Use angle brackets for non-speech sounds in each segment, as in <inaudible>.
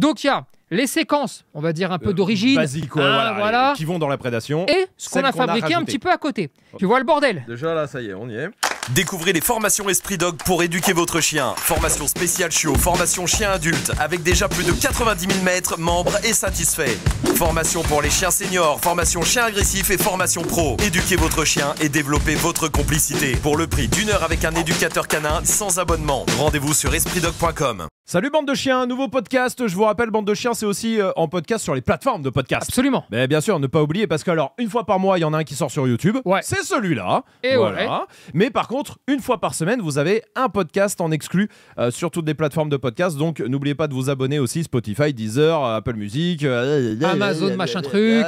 Donc il y a les séquences, on va dire un peu euh, d'origine, hein, qui vont dans la prédation, et ce qu'on a, fabriqué un petit peu à côté. Oh. Tu vois le bordel Déjà là, ça y est, on y est. Découvrez les formations Esprit Dog pour éduquer votre chien. Formation spéciale chiot, formation chien adulte, avec déjà plus de 90 000 mètres, membres et satisfaits. Formation pour les chiens seniors, formation chien agressif et formation pro. Éduquez votre chien et développez votre complicité. Pour le prix d'une heure avec un éducateur canin sans abonnement. Rendez-vous sur espritdog.com. Salut bande de chiens, nouveau podcast. Je vous rappelle, bande de chiens, c'est aussi euh, en podcast sur les plateformes de podcast. Absolument. Mais bien sûr, ne pas oublier parce que alors une fois par mois, il y en a un qui sort sur YouTube. Ouais. C'est celui-là. Et voilà. Mais par contre une fois par semaine, vous avez un podcast en exclu euh, sur toutes les plateformes de podcast. Donc, n'oubliez pas de vous abonner aussi Spotify, Deezer, euh, Apple Music, euh, Amazon, machin truc,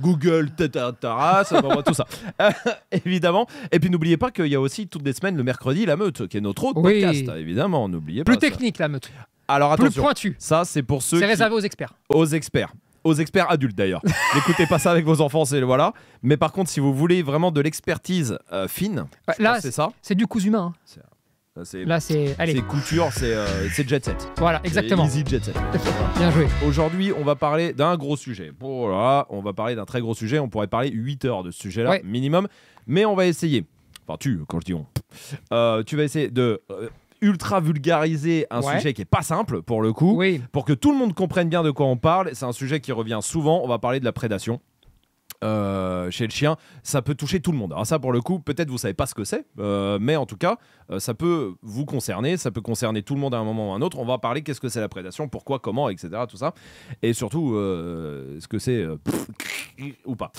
Google, tata, tata, tout ça. <laughs> évidemment. Et puis, n'oubliez pas qu'il y a aussi toutes les semaines le mercredi La Meute, qui est notre autre podcast. Évidemment, n'oubliez pas. Plus technique, La Meute. Alors plus pointu. Ça, c'est pour ceux. C'est réservé aux experts. Aux experts aux experts adultes d'ailleurs. <laughs> N'écoutez pas ça avec vos enfants, c'est voilà. Mais par contre, si vous voulez vraiment de l'expertise euh, fine, là c'est ça. C'est du cousu humain. Hein. Là, c'est couture, c'est euh, c'est jet set. Voilà, exactement. Easy jet set. <laughs> Bien joué. Aujourd'hui, on va parler d'un gros sujet. Voilà, on va parler d'un très gros sujet. On pourrait parler 8 heures de ce sujet-là, minimum. Mais on va essayer. Enfin, tu, quand je dis on. Euh, tu vas essayer de ultra vulgariser un sujet qui est pas simple pour le coup, pour que tout le monde comprenne bien de quoi on parle. C'est un sujet qui revient souvent. On va parler de la prédation. Euh, chez le chien, ça peut toucher tout le monde. Alors ça, pour le coup, peut-être vous savez pas ce que c'est, euh, mais en tout cas, euh, ça peut vous concerner, ça peut concerner tout le monde à un moment ou à un autre. On va parler qu'est-ce que c'est la prédation, pourquoi, comment, etc. Tout ça, et surtout ce que c'est ou pas.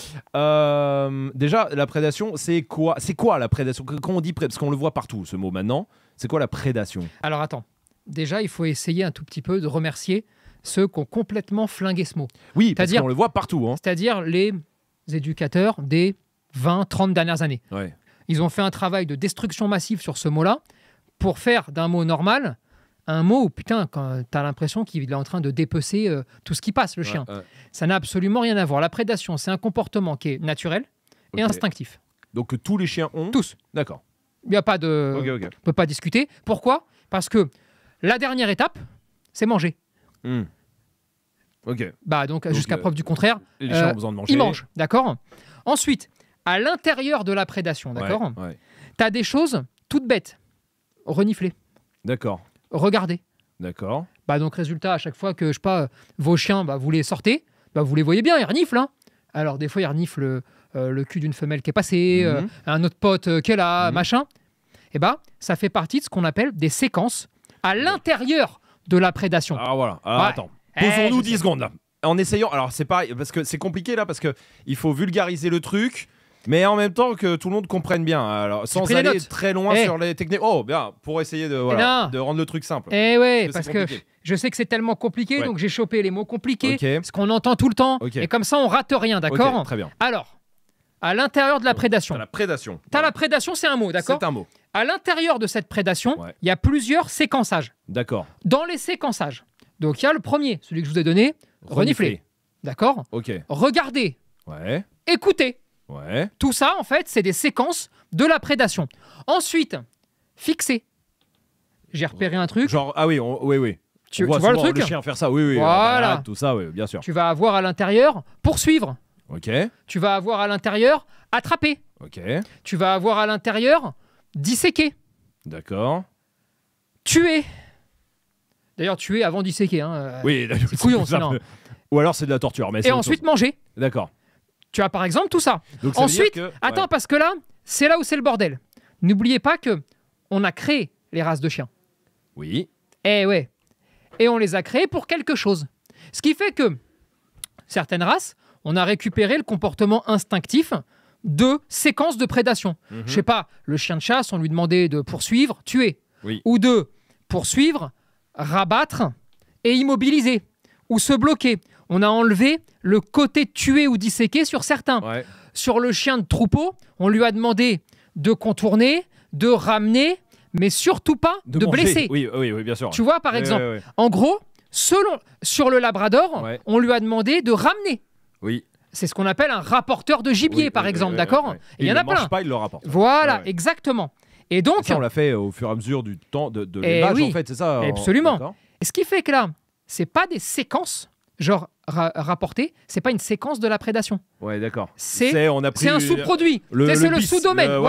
déjà, la prédation, c'est quoi C'est quoi la prédation Quand on dit parce qu'on le voit partout ce mot maintenant, c'est quoi la prédation Alors attends, déjà, il faut essayer un tout petit peu de remercier ceux qui ont complètement flingué ce mot. Oui, parce qu'on le voit partout. Hein. C'est-à-dire les éducateurs des 20, 30 dernières années. Ils ont fait un travail de destruction massive sur ce mot-là pour faire d'un mot normal un mot où, putain, quand tu as l'impression qu'il est en train de dépecer euh, tout ce qui passe, le chien. Ça n'a absolument rien à voir. La prédation, c'est un comportement qui est naturel et instinctif. Donc que tous les chiens ont Tous. D'accord. Il n'y a pas de... On ne peut pas discuter. Pourquoi Parce que la dernière étape, c'est manger. Hum. Ok. Bah donc, jusqu'à euh, preuve du contraire. Les euh, Ils mangent, d'accord. Ensuite, à l'intérieur de la prédation, d'accord. T'as des choses toutes bêtes. Renifler. D'accord. regardez D'accord. Bah donc résultat, à chaque fois que je pas vos chiens, bah, vous les sortez, bah, vous les voyez bien, ils reniflent. Hein. Alors des fois ils reniflent euh, le cul d'une femelle qui est passée, mhm. un autre pote qu'elle qui est là, mhm. machin. Et eh bah ça fait partie de ce qu'on appelle des séquences à l'intérieur de la prédation. Ah voilà. Ah, attends. Eh, Posons-nous 10 secondes En essayant, alors c'est pas parce que c'est compliqué là, parce que il faut vulgariser le truc. Mais en même temps que tout le monde comprenne bien, alors sans aller très loin eh. sur les techniques. Oh, bien, pour essayer eh de, rendre le truc simple. Eh ouais, parce que je sais que c'est tellement compliqué, donc j'ai chopé les mots compliqués, parce ce qu'on entend tout le temps, et comme ça on rate rien, d'accord Très bien. Alors, à l'intérieur de la prédation. T'as la prédation. T'as la prédation, c'est un mot, d'accord C'est un mot. À l'intérieur de cette prédation, il y a plusieurs séquençages. D'accord. Dans les séquençages, donc il y a le premier, celui que je vous ai donné, renifler. D'accord Ok. Regarder. Ouais. Écouter. Ouais. Tout ça, en fait, c'est des séquences de la prédation. Ensuite, fixer. J'ai repéré un truc. Genre, ah oui, oui, oui. Tu, vois le truc chien faire ça, oui, oui. Voilà. tout ça, oui, bien sûr. Tu vas avoir à l'intérieur poursuivre. Ok. Tu vas avoir à l'intérieur attraper. Ok. Tu vas avoir à l'intérieur disséquer. D'accord. Tuer. D'ailleurs, tuer avant disséquer. Hein. Euh, oui, c'est couillon, Ou alors c'est de la torture. Mais et ensuite manger. D'accord. Tu as par exemple tout ça. ensuite, attends, parce que là, c'est là où c'est le bordel. N'oubliez pas que on a créé les races de chiens. Oui. Eh ouais. Et on les a créés pour quelque chose. Ce qui fait que certaines races, on a récupéré le comportement instinctif de séquences de prédation. Je mhm. Je sais pas, le chien de chasse, on lui demandait de poursuivre, tuer. Ou de poursuivre, rabattre et immobiliser ou se bloquer. On a enlevé le côté tuer ou disséquer sur certains. Sur le chien de troupeau, on lui a demandé de contourner, de ramener, mais surtout pas de, blesser. Oui, oui, bien sûr. Tu vois, par exemple, en gros, selon, sur le Labrador, on lui a demandé de ramener. Oui. C'est ce qu'on appelle un rapporteur de gibier, par exemple, d'accord Il y en a plein. Pas, il le rapporte. Voilà, exactement. Et donc. on l'a fait au fur et à mesure du temps de, eh l'image, en fait, c'est ça Absolument. Et ce qui fait que là, c'est pas des séquences, genre rapporté, c'est pas une séquence de la prédation. Ouais, d'accord. C'est un sous-produit. C'est le, sous-domaine. on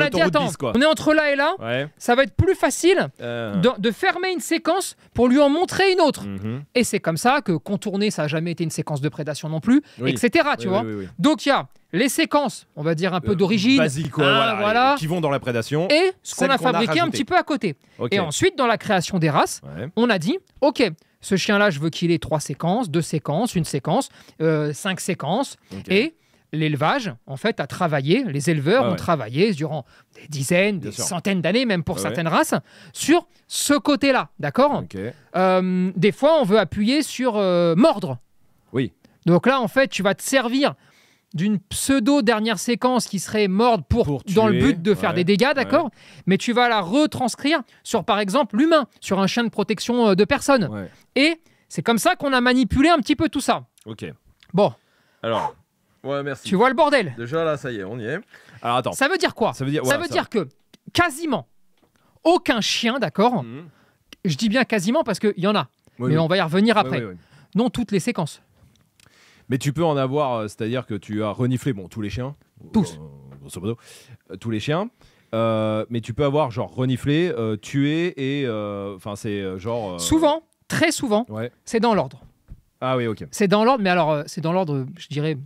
a dit attends, on est entre là et là. Ça va être plus facile euh. de, fermer une séquence pour lui en montrer une autre. Mhm. Et c'est comme ça que contourner, ça a jamais été une séquence de prédation non plus, etc. Tu vois. Donc il y a les séquences, on va dire un peu euh, d'origine, hein, qui vont dans la prédation, et ce qu'on a fabriqué un petit peu à côté. Et ensuite, dans la création des races, on a dit, ok ce chien-là, je veux qu'il ait trois séquences, deux séquences, une séquence, euh, cinq séquences. Et l'élevage, en fait, a travaillé, les éleveurs ah ont travaillé durant des dizaines, des centaines d'années, même pour ah certaines races, sur ce côté-là, d'accord euh, Des fois, on veut appuyer sur euh, mordre. Oui. Donc là, en fait, tu vas te servir d'une pseudo dernière séquence qui serait morte pour, dans le but de faire des dégâts, d'accord Mais tu vas la retranscrire sur par exemple l'humain, sur un chien de protection euh, de personne. Et c'est comme ça qu'on a manipulé un petit peu tout ça. OK. Bon. Alors Ouais, merci. Tu vois le bordel Déjà là, ça y est, on y est. Alors attends. Ça veut dire quoi Ça veut dire que quasiment aucun chien, d'accord mhm. Je dis bien quasiment parce qu'il y en a. mais on va y revenir après. Non, toutes les séquences mais tu peux en avoir, euh, c'est-à-dire que tu as reniflé, bon, tous les chiens. Tous. Euh, euh, tous les chiens. mais tu peux avoir genre reniflé, tué et enfin c'est genre. Souvent, très souvent, c'est dans l'ordre. Ah oui, ok. C'est dans l'ordre, mais alors c'est dans l'ordre, je dirais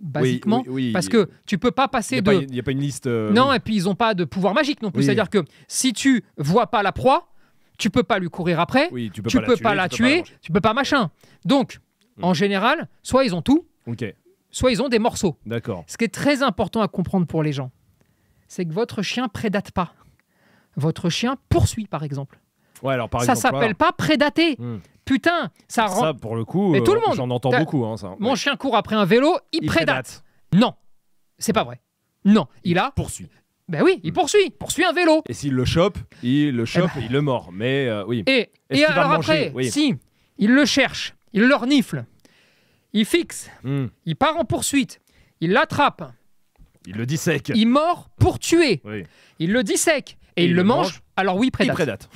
basiquement, oui, parce que tu peux pas passer de. Il n'y a pas une liste. Non, et puis ils ont pas de pouvoir magique non plus. C'est-à-dire que si tu vois pas la proie, tu peux pas lui courir après, oui, tu peux peux pas la tuer, tu peux pas machin. Donc en mm. général, soit ils ont tout, soit ils ont des morceaux. D'accord. Ce qui est très important à comprendre pour les gens, c'est que votre chien prédate pas. Votre chien poursuit, par exemple. Ouais, alors ça s'appelle pas prédater. Mm. Putain, ça rend. Ça, pour le coup, tout le euh, monde. j'en entends beaucoup. Hein, mon chien court après un vélo, il, prédate. Non, c'est pas vrai. Non, il, a. Poursuit. Ben oui, il mm. poursuit, poursuit un vélo. Et s'il le chope, il le eh chope, ben. il le mord. Mais euh, oui. Et, alors après, oui. si il le cherche, il leur nifle. Il fixe. Hmm. Il part en poursuite. Il l'attrape. Il le dissèque. Il mord pour tuer. Il le dissèque. Et, il, le mange. Alors oui, prédate. Il prédate.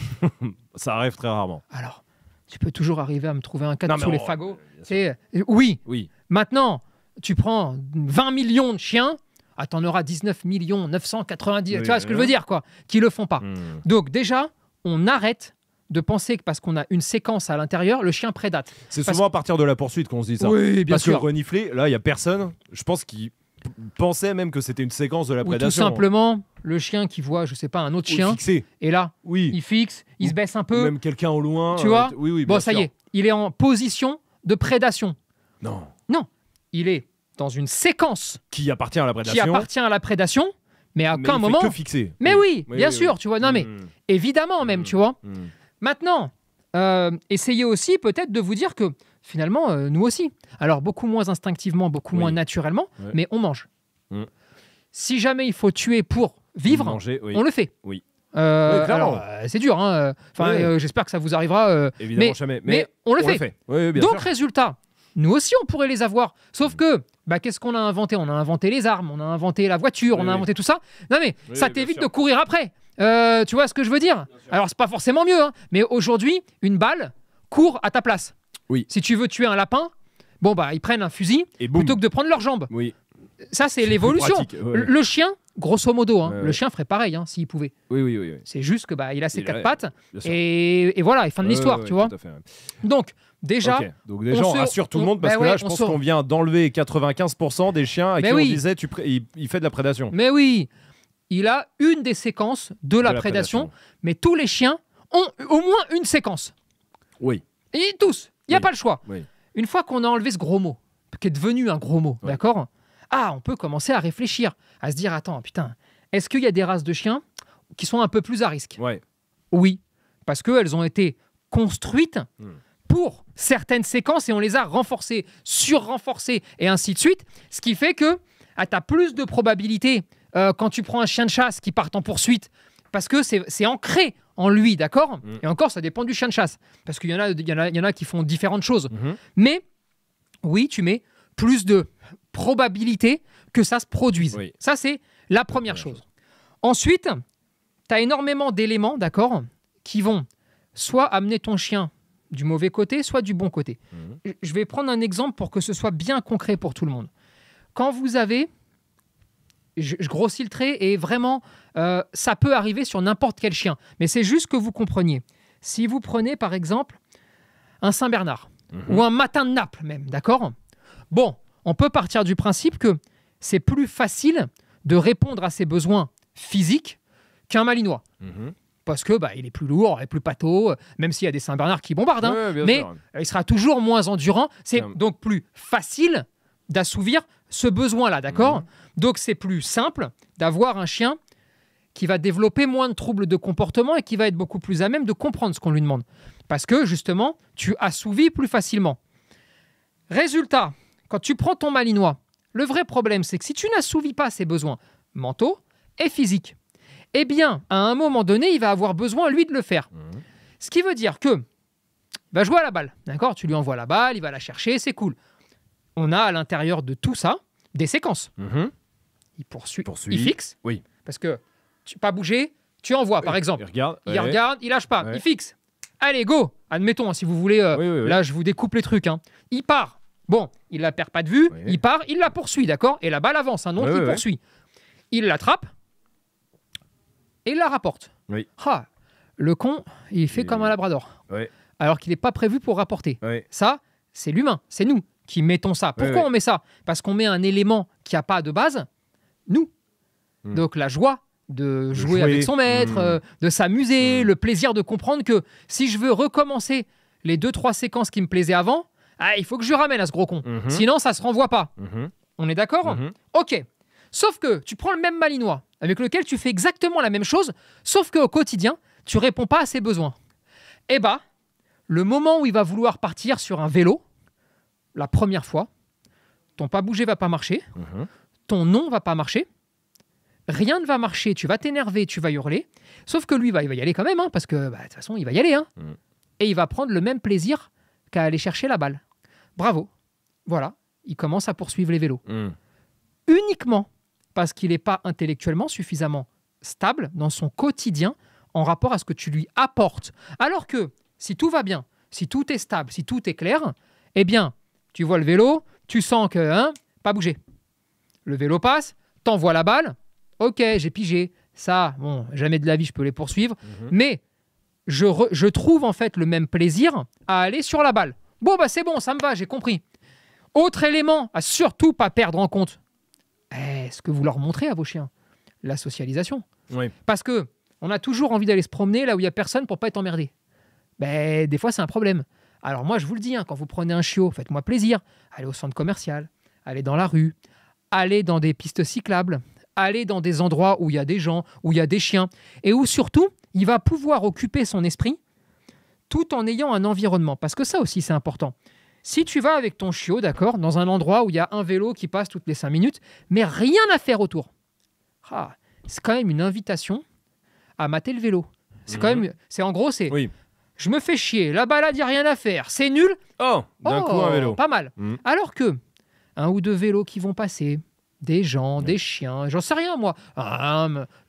<laughs> Ça arrive très rarement. Alors, tu peux toujours arriver à me trouver un cadre sous les fagots. Et, euh, oui. oui. Maintenant, tu prends 20 millions de chiens. Ah, t'en auras 19 millions 990. tu vois ce que je veux dire, quoi Qui le font pas. Hmm. Donc déjà, on arrête de penser que parce qu'on a une séquence à l'intérieur, le chien prédate. C'est souvent à partir de la poursuite qu'on se dit ça. Oui, bien parce sûr. que renifler, là, il y a personne. Je pense qu'il pensait même que c'était une séquence de la prédation. tout simplement, le chien qui voit, je sais pas, un autre chien. Fixé. Et là, oui. il fixe, il se baisse un peu. Même quelqu'un au loin. Tu vois euh, Oui, oui. bon, ça y est, il est en position de prédation. Non. Non. Il est dans une séquence qui appartient à la prédation. Qui appartient à la prédation, mais à aucun moment. Que fixé. Mais oui, bien sûr, tu vois. Non, mais hmm. évidemment même, hmm. tu vois. Hmm. Maintenant, euh, essayez aussi peut-être de vous dire que finalement, euh, nous aussi. Alors beaucoup moins instinctivement, beaucoup moins naturellement, mais on mange. Mm. Si jamais il faut tuer pour vivre, on le fait. Oui. Euh, euh c'est dur. Hein, enfin, j'espère que ça vous arrivera. Évidemment jamais. Mais, on, le, fait. fait. Donc résultat, nous aussi on pourrait les avoir. Sauf que, bah, qu'est-ce qu'on a inventé On a inventé les armes, on a inventé la voiture, on a inventé tout ça. Non mais ça t'évite de courir après. Euh, tu vois ce que je veux dire Alors, c'est pas forcément mieux, hein, mais aujourd'hui, une balle court à ta place. Oui. Si tu veux tuer un lapin, bon, bah, ils prennent un fusil plutôt que de prendre leurs jambes. Oui. Ça, c'est l'évolution. Le chien, grosso modo, hein, le chien ferait pareil hein, s'il pouvait. Oui, oui, oui. C'est juste que bah, il a ses quatre pattes et... voilà, fin de l'histoire, tu vois. donc, déjà. Donc, on, rassure tout le monde parce bah que là, je pense qu'on vient d'enlever 95% des chiens à qui on disait tu il fait de la prédation. Mais oui il a une des séquences de, la, prédation, mais tous les chiens ont au moins une séquence. Oui. Et tous, il n'y a pas le choix. Une fois qu'on a enlevé ce gros mot, qui est devenu un gros mot, d'accord Ah, on peut commencer à réfléchir, à se dire attends, putain, est-ce qu'il y a des races de chiens qui sont un peu plus à risque Oui, Oui, parce qu'elles ont été construites hmm. pour certaines séquences et on les a renforcées, sur-renforcées et ainsi de suite, ce qui fait que ah, tu as plus de probabilité euh, quand tu prends un chien de chasse qui part en poursuite parce que c'est ancré en lui, d'accord mm. Et encore, ça dépend du chien de chasse parce qu'il y, en a, y en a qui font différentes choses. Mm-hmm. Mais oui, tu mets plus de probabilité que ça se produise. Ça, c'est la première, chose. Ensuite, tu as énormément d'éléments, d'accord, qui vont soit amener ton chien du mauvais côté, soit du bon côté. Mm-hmm. Je vais prendre un exemple pour que ce soit bien concret pour tout le monde. Quand vous avez, je, grossis le trait, et vraiment, euh, ça peut arriver sur n'importe quel chien, mais c'est juste que vous compreniez. Si vous prenez par exemple un Saint-Bernard, mhm. ou un matin de Naples même, d'accord Bon, on peut partir du principe que c'est plus facile de répondre à ses besoins physiques qu'un malinois. Mhm. Parce que bah, il est plus lourd, il est plus pâteau, même s'il y a des Saint-Bernard qui bombardent, hein. mais il sera toujours moins endurant. C'est donc plus facile d'assouvir ce besoin-là, d'accord mhm. Donc c'est plus simple d'avoir un chien qui va développer moins de troubles de comportement et qui va être beaucoup plus à même de comprendre ce qu'on lui demande. Parce que justement, tu assouvis plus facilement. Résultat, quand tu prends ton malinois, le vrai problème, c'est que si tu n'assouvis pas ses besoins mentaux et physiques, eh bien, à un moment donné, il va avoir besoin, lui, de le faire. Mhm. Ce qui veut dire que va jouer à la balle. D'accord Tu lui envoies la balle, il va la chercher, c'est cool on a à l'intérieur de tout ça des séquences. Mhm. Il poursuit, il fixe. Oui. Parce que tu pas bouger, tu envoies, par exemple. Il regarde, il, lâche pas, il fixe. Allez, go Admettons, hein, si vous voulez, euh, là, je vous découpe les trucs. Hein. Il part. Bon, il la perd pas de vue, il part, il la poursuit, d'accord Et la balle avance, un hein, donc il poursuit. Il l'attrape et il la rapporte. Oui. Ah, le con, il fait comme un labrador. Alors qu'il n'est pas prévu pour rapporter. Ça, c'est l'humain, c'est nous mettons ça. Pourquoi on met ça Parce qu'on met un élément qui n'a pas de base, nous. Hmm. Donc la joie de jouer, avec son maître, hmm. euh, de s'amuser, hmm. le plaisir de comprendre que si je veux recommencer les deux trois séquences qui me plaisaient avant, ah, il faut que je ramène à ce gros con. Sinon ça se renvoie pas. On est d'accord OK. Sauf que tu prends le même malinois avec lequel tu fais exactement la même chose, sauf qu'au quotidien, tu réponds pas à ses besoins. Eh bah, le moment où il va vouloir partir sur un vélo, la première fois, ton pas bougé va pas marcher, mhm. ton nom va pas marcher, rien ne va marcher, tu vas t'énerver, tu vas hurler, sauf que lui, bah, il va y aller quand même, hein, parce que bah, de toute façon, il va y aller. Hein. Mm. Et il va prendre le même plaisir qu'à aller chercher la balle. Bravo. Voilà, il commence à poursuivre les vélos. Mm. Uniquement parce qu'il n'est pas intellectuellement suffisamment stable dans son quotidien en rapport à ce que tu lui apportes. Alors que si tout va bien, si tout est stable, si tout est clair, eh bien, tu vois le vélo, tu sens que, hein, pas bouger. Le vélo passe, t'envoies la balle, ok, j'ai pigé. Ça, bon, jamais de la vie, je peux les poursuivre. Mhm. Mais je, je trouve en fait le même plaisir à aller sur la balle. Bon, bah c'est bon, ça me va, j'ai compris. Autre élément à surtout pas perdre en compte, est-ce eh, que vous leur montrez à vos chiens La socialisation. Parce que on a toujours envie d'aller se promener là où il n'y a personne pour pas être emmerdé. Ben, des fois, c'est un problème. Alors moi, je vous le dis, hein, quand vous prenez un chiot, faites-moi plaisir. Allez au centre commercial, allez dans la rue, allez dans des pistes cyclables, allez dans des endroits où il y a des gens, où il y a des chiens, et où surtout, il va pouvoir occuper son esprit tout en ayant un environnement. Parce que ça aussi, c'est important. Si tu vas avec ton chiot, d'accord, dans un endroit où il y a un vélo qui passe toutes les cinq minutes, mais rien à faire autour, ah, c'est quand même une invitation à mater le vélo. C'est quand mhm. même, c'est en gros, c'est oui je me fais chier, la balade, il a rien à faire, c'est nul. Oh, d'un oh, coup, un vélo. Pas mal. Hmm. Alors que, un ou deux vélos qui vont passer, des gens, des chiens, j'en sais rien, moi.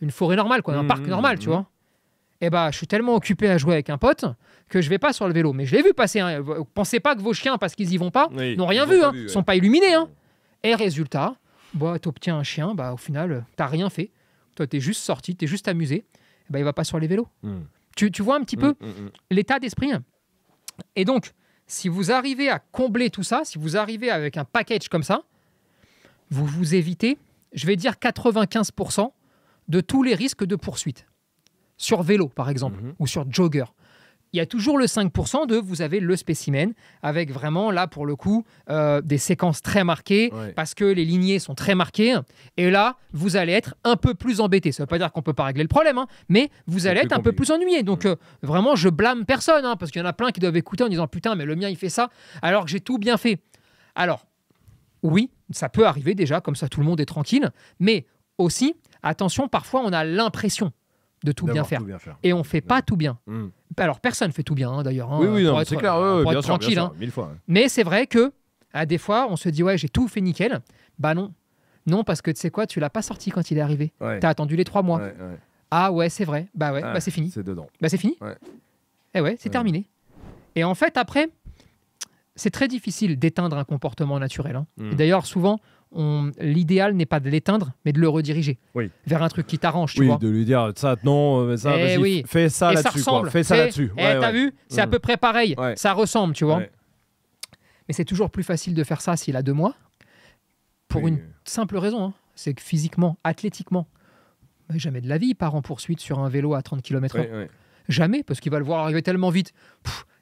une forêt normale, quoi, un hmm, parc normal, tu hmm. vois. Eh bah, je suis tellement occupé à jouer avec un pote que je vais pas sur le vélo. Mais je l'ai vu passer. Hein. Pensez pas que vos chiens, parce qu'ils y vont pas, n'ont rien vu, hein. Ils sont pas illuminés. Hein. Et résultat, bah, tu obtiens un chien, bah, au final, tu t'as rien fait. Toi, tu es juste sorti, Tu es juste amusé. Et eh bah, il va pas sur les vélos. Tu, vois un petit peu mm, mm, mm. l'état d'esprit. Hein. Et donc, si vous arrivez à combler tout ça, si vous arrivez avec un package comme ça, vous vous évitez, je vais dire 95% de tous les risques de poursuite. Sur vélo, par exemple, mm-hmm. ou sur jogger il y a toujours le 5% de vous avez le spécimen, avec vraiment là pour le coup euh, des séquences très marquées, parce que les lignées sont très marquées, et là vous allez être un peu plus embêté. Ça ne veut pas dire qu'on ne peut pas régler le problème, hein, mais vous allez être un peu plus ennuyé. Donc euh, vraiment, je blâme personne, hein, parce qu'il y en a plein qui doivent écouter en disant putain, mais le mien il fait ça, alors que j'ai tout bien fait. Alors, oui, ça peut arriver déjà, comme ça tout le monde est tranquille, mais aussi, attention, parfois on a l'impression de tout, bien faire. Et on ne fait pas tout bien. Hmm. Alors personne fait tout bien hein, d'ailleurs. Hein, oui, c'est clair, tranquille. Hein. mille fois, Mais c'est vrai que à des fois, on se dit ouais, j'ai tout fait nickel. Bah non, non parce que tu sais quoi, tu l'as pas sorti quand il est arrivé. Tu as attendu les trois mois. Ah ouais, c'est vrai. Bah ouais, ah, bah, c'est fini. C'est dedans. Bah c'est fini. Et eh ouais, c'est terminé. Et en fait, après, c'est très difficile d'éteindre un comportement naturel. Hein. Hmm. D'ailleurs, souvent, l'idéal n'est pas de l'éteindre, mais de le rediriger vers un truc qui t'arrange. Oui, de lui dire ça, non, ça, fais ça là-dessus. Fais ça là vu C'est à mm. peu près pareil. Ça ressemble, tu vois. Mais c'est toujours plus facile de faire ça s'il a deux mois, pour une simple raison. Hein. C'est que physiquement, athlétiquement, jamais de la vie, il part en poursuite sur un vélo à 30 km/h. Jamais, parce qu'il va le voir arriver tellement vite.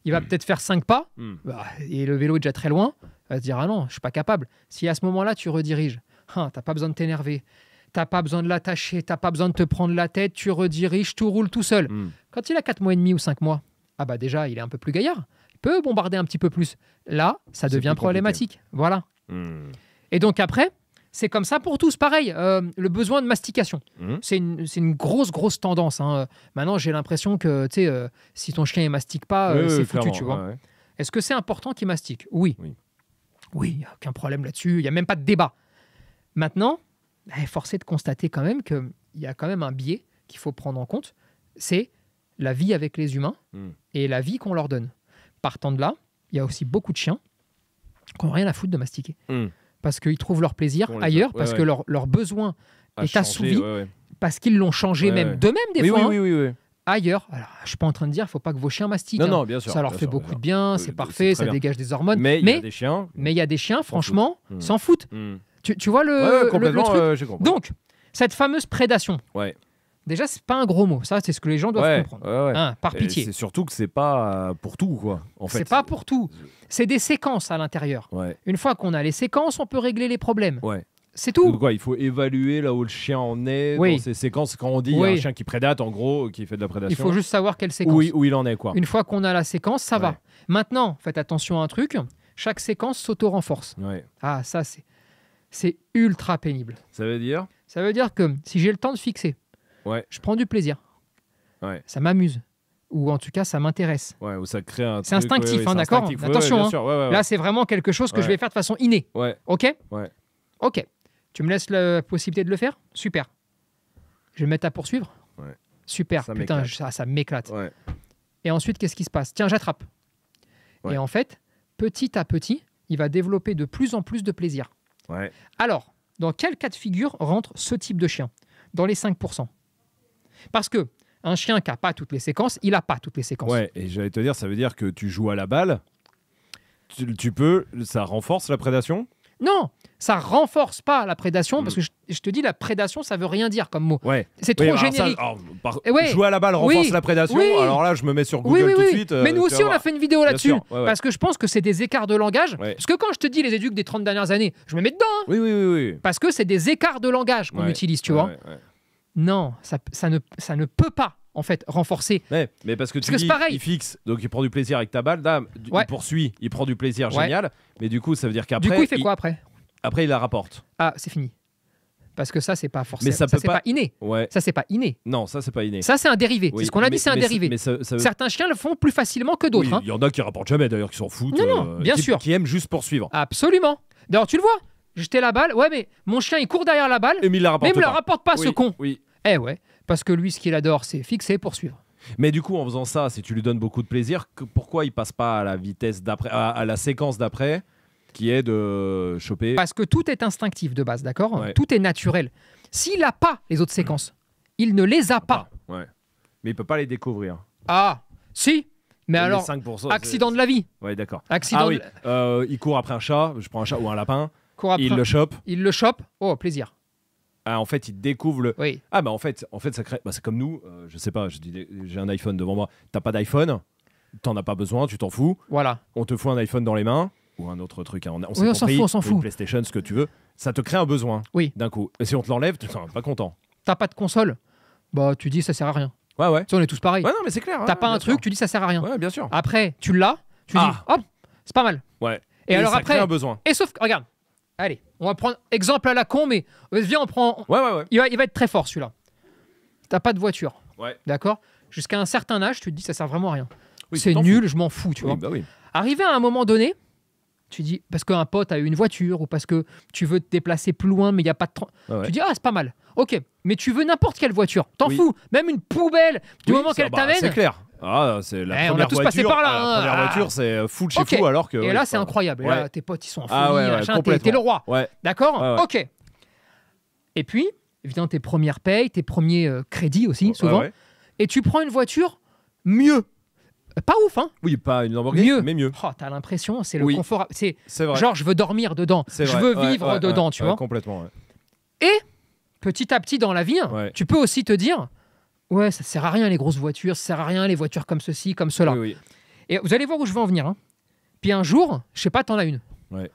Il va hmm. peut-être faire 5 pas, hmm. bah, et le vélo est déjà très loin. Il va se dire Ah non, je suis pas capable. Si à ce moment-là, tu rediriges, tu hein, t'as pas besoin de t'énerver, tu t'as pas besoin de l'attacher, tu t'as pas besoin de te prendre la tête, tu rediriges, tout roule tout seul. Hmm. Quand il a 4 mois et demi ou 5 mois, ah bah déjà, il est un peu plus gaillard, il peut bombarder un petit peu plus. Là, ça devient problématique. Voilà. Et donc après, c'est comme ça pour tous, pareil, euh, le besoin de mastication. Mhm. C'est une, une, grosse, grosse tendance. Hein. Maintenant, j'ai l'impression que euh, si ton chien ne mastique pas, euh, c'est foutu, tu vois. Est-ce que c'est important qu'il mastique Oui. Oui, il n'y a aucun problème là-dessus, il n'y a même pas de débat. Maintenant, eh, force est de constater quand même qu'il y a quand même un biais qu'il faut prendre en compte, c'est la vie avec les humains hmm. et la vie qu'on leur donne. Partant de là, il y a aussi beaucoup de chiens qui n'ont rien à foutre de mastiquer. Hmm parce qu'ils trouvent leur plaisir ailleurs, parce que leur, besoin est assouvi, parce qu'ils l'ont changé même d'eux-mêmes des fois. Hein. ailleurs, alors je suis pas en train de dire, faut pas que vos chiens mastiquent. Non, hein. bien sûr, ça leur fait beaucoup de bien, c'est parfait, ça dégage des hormones. Mais il y a des chiens. Mais il y a des chiens, franchement, hmm. s'en foutent. Hmm. Tu, vois le, Donc cette fameuse prédation. Déjà, c'est pas un gros mot. Ça, c'est ce que les gens doivent comprendre. Hein, par pitié. C'est surtout que c'est pas pour tout, quoi. En fait, c'est pas pour tout. C'est des séquences à l'intérieur. Une fois qu'on a les séquences, on peut régler les problèmes. C'est tout. il faut évaluer là où le chien en est dans ses séquences. Quand on dit un chien qui prédate, en gros, qui fait de la prédation. Il faut juste savoir quelle séquence. Où, il en est, quoi. Une fois qu'on a la séquence, ça va. Maintenant, faites attention à un truc. Chaque séquence s'auto-renforce. Ah, ça, c'est ultra pénible. Ça veut dire Ça veut dire que si j'ai le temps de fixer, je prends du plaisir. Ça m'amuse. Ou en tout cas, ça m'intéresse. ça crée un. C'est instinctif, d'accord Attention. Là, c'est vraiment quelque chose que je vais faire de façon innée. Ok Ok. Tu me laisses la possibilité de le faire Super. Je vais me mettre à poursuivre Super. Putain, ça, m'éclate. Et ensuite, qu'est-ce qui se passe Tiens, j'attrape. Et en fait, petit à petit, il va développer de plus en plus de plaisir. Alors, dans quel cas de figure rentre ce type de chien Dans les 5%. Parce que un chien qui n'a pas toutes les séquences, il n'a pas toutes les séquences. Ouais, et j'allais te dire, ça veut dire que tu joues à la balle, tu, peux, ça renforce la prédation Non, ça renforce pas la prédation, hmm. parce que je, te dis, la prédation, ça veut rien dire comme mot. C'est trop générique. Eh jouer à la balle renforce la prédation, alors là, je me mets sur Google tout de suite. Euh, Mais nous aussi, on a fait une vidéo là-dessus, parce que je pense que c'est des écarts de langage. Parce que quand je te dis les éduques des 30 dernières années, je me mets dedans. Hein. oui, oui, oui, Parce que c'est des écarts de langage qu'on utilise, tu vois. Non, ça, ne, ça ne peut pas en fait, renforcer. mais parce que tu dis, pareil. il fixe, donc il prend du plaisir avec ta balle, là, il poursuit, il prend du plaisir, génial, mais du coup, ça veut dire qu'après... Du coup, il fait quoi après Après, il la rapporte. Ah, c'est fini. Parce que ça, c'est pas forcément. Mais ça, c'est pas... inné. inné. Ça, c'est pas inné. Non, ça, c'est pas inné. Ça, c'est un dérivé. C'est ce qu'on a dit, c'est un dérivé. Certains chiens le font plus facilement que d'autres. Oui, hein. il y en a qui rapportent jamais, d'ailleurs, qui s'en foutent. Non, non, euh, bien sûr. Qui aiment juste poursuivre. Absolument. D'ailleurs, tu le vois. Jeter la balle, ouais, mais mon chien il court derrière la balle, mais il la rapporte, la rapporte pas, ce con. Oui. Eh ouais, parce que lui, ce qu'il adore, c'est fixer, et poursuivre. Mais du coup, en faisant ça, si tu lui donnes beaucoup de plaisir, pourquoi il passe pas à la vitesse d'après, à, la séquence d'après, qui est de choper Parce que tout est instinctif de base, d'accord Tout est naturel. S'il a pas les autres séquences, il ne les a pas. Ah, mais il peut pas les découvrir. Ah, si. Mais alors, 5%, accident de la vie. Ouais, d'accord. Accident. Ah, oui. Euh, il court après un chat. Je prends un chat ou un lapin il le chope. Il le chope. Oh, plaisir. Ah, en fait, il découvre le. Oui. Ah, bah en fait, en fait ça crée. Bah, c'est comme nous, euh, je sais pas, j'ai un iPhone devant moi. T'as pas d'iPhone, t'en as pas besoin, tu t'en fous. Voilà. On te fout un iPhone dans les mains ou un autre truc. Hein, on, s'en fout, on s'en fout. PlayStation, ce que tu veux. Ça te crée un besoin. Oui. D'un coup. Et si on te l'enlève, tu seras pas content. T'as pas de console, bah tu dis ça sert à rien. Ouais, ouais. on est tous pareils. Ouais, non, mais c'est clair. T'as hein, pas un truc, tu dis ça sert à rien. Ouais, bien sûr. Après, tu l'as, tu ah. dis, oh, c'est pas mal. Ouais. Et, alors après, un besoin. Et sauf, regarde, Allez, on va prendre exemple à la con, mais viens, on prend. Ouais, ouais, ouais. Il va, être très fort celui-là. T'as pas de voiture. Ouais. D'accord Jusqu'à un certain âge, tu te dis, ça sert vraiment à rien. c'est nul, je m'en fous, tu vois. Bah Arrivé à un moment donné, tu dis, parce qu'un pote a eu une voiture ou parce que tu veux te déplacer plus loin, mais il n'y a pas de Tu dis, ah, c'est pas mal. Ok, mais tu veux n'importe quelle voiture, t'en fous, même une poubelle, du moment qu'elle bah, t'amène. C'est clair. Ah, c'est la eh, première voiture. par là, la hein. première ah. voiture, c'est euh, fou chez fou, alors que. Et là, c'est incroyable. tes potes, ils sont en Ah ouais, t'es- le roi. D'accord Ok. Et puis, évidemment, tes premières payes, tes premiers euh, crédits aussi, souvent. Et tu prends une voiture mieux. Euh, pas ouf, hein Oui, pas une Lamborghini, Mieux. mais mieux. Oh, t'as l'impression, c'est le confort. C'est genre, je veux dormir dedans, je veux vivre dedans, tu vois. Complètement. Et, Petit à petit dans la vie, tu peux aussi te dire, Ouais, ça sert à rien les grosses voitures, ça sert à rien les voitures comme ceci, comme cela. Et vous allez voir où je veux en venir. Hein. Puis un jour, je sais pas, t'en as une. Ouais.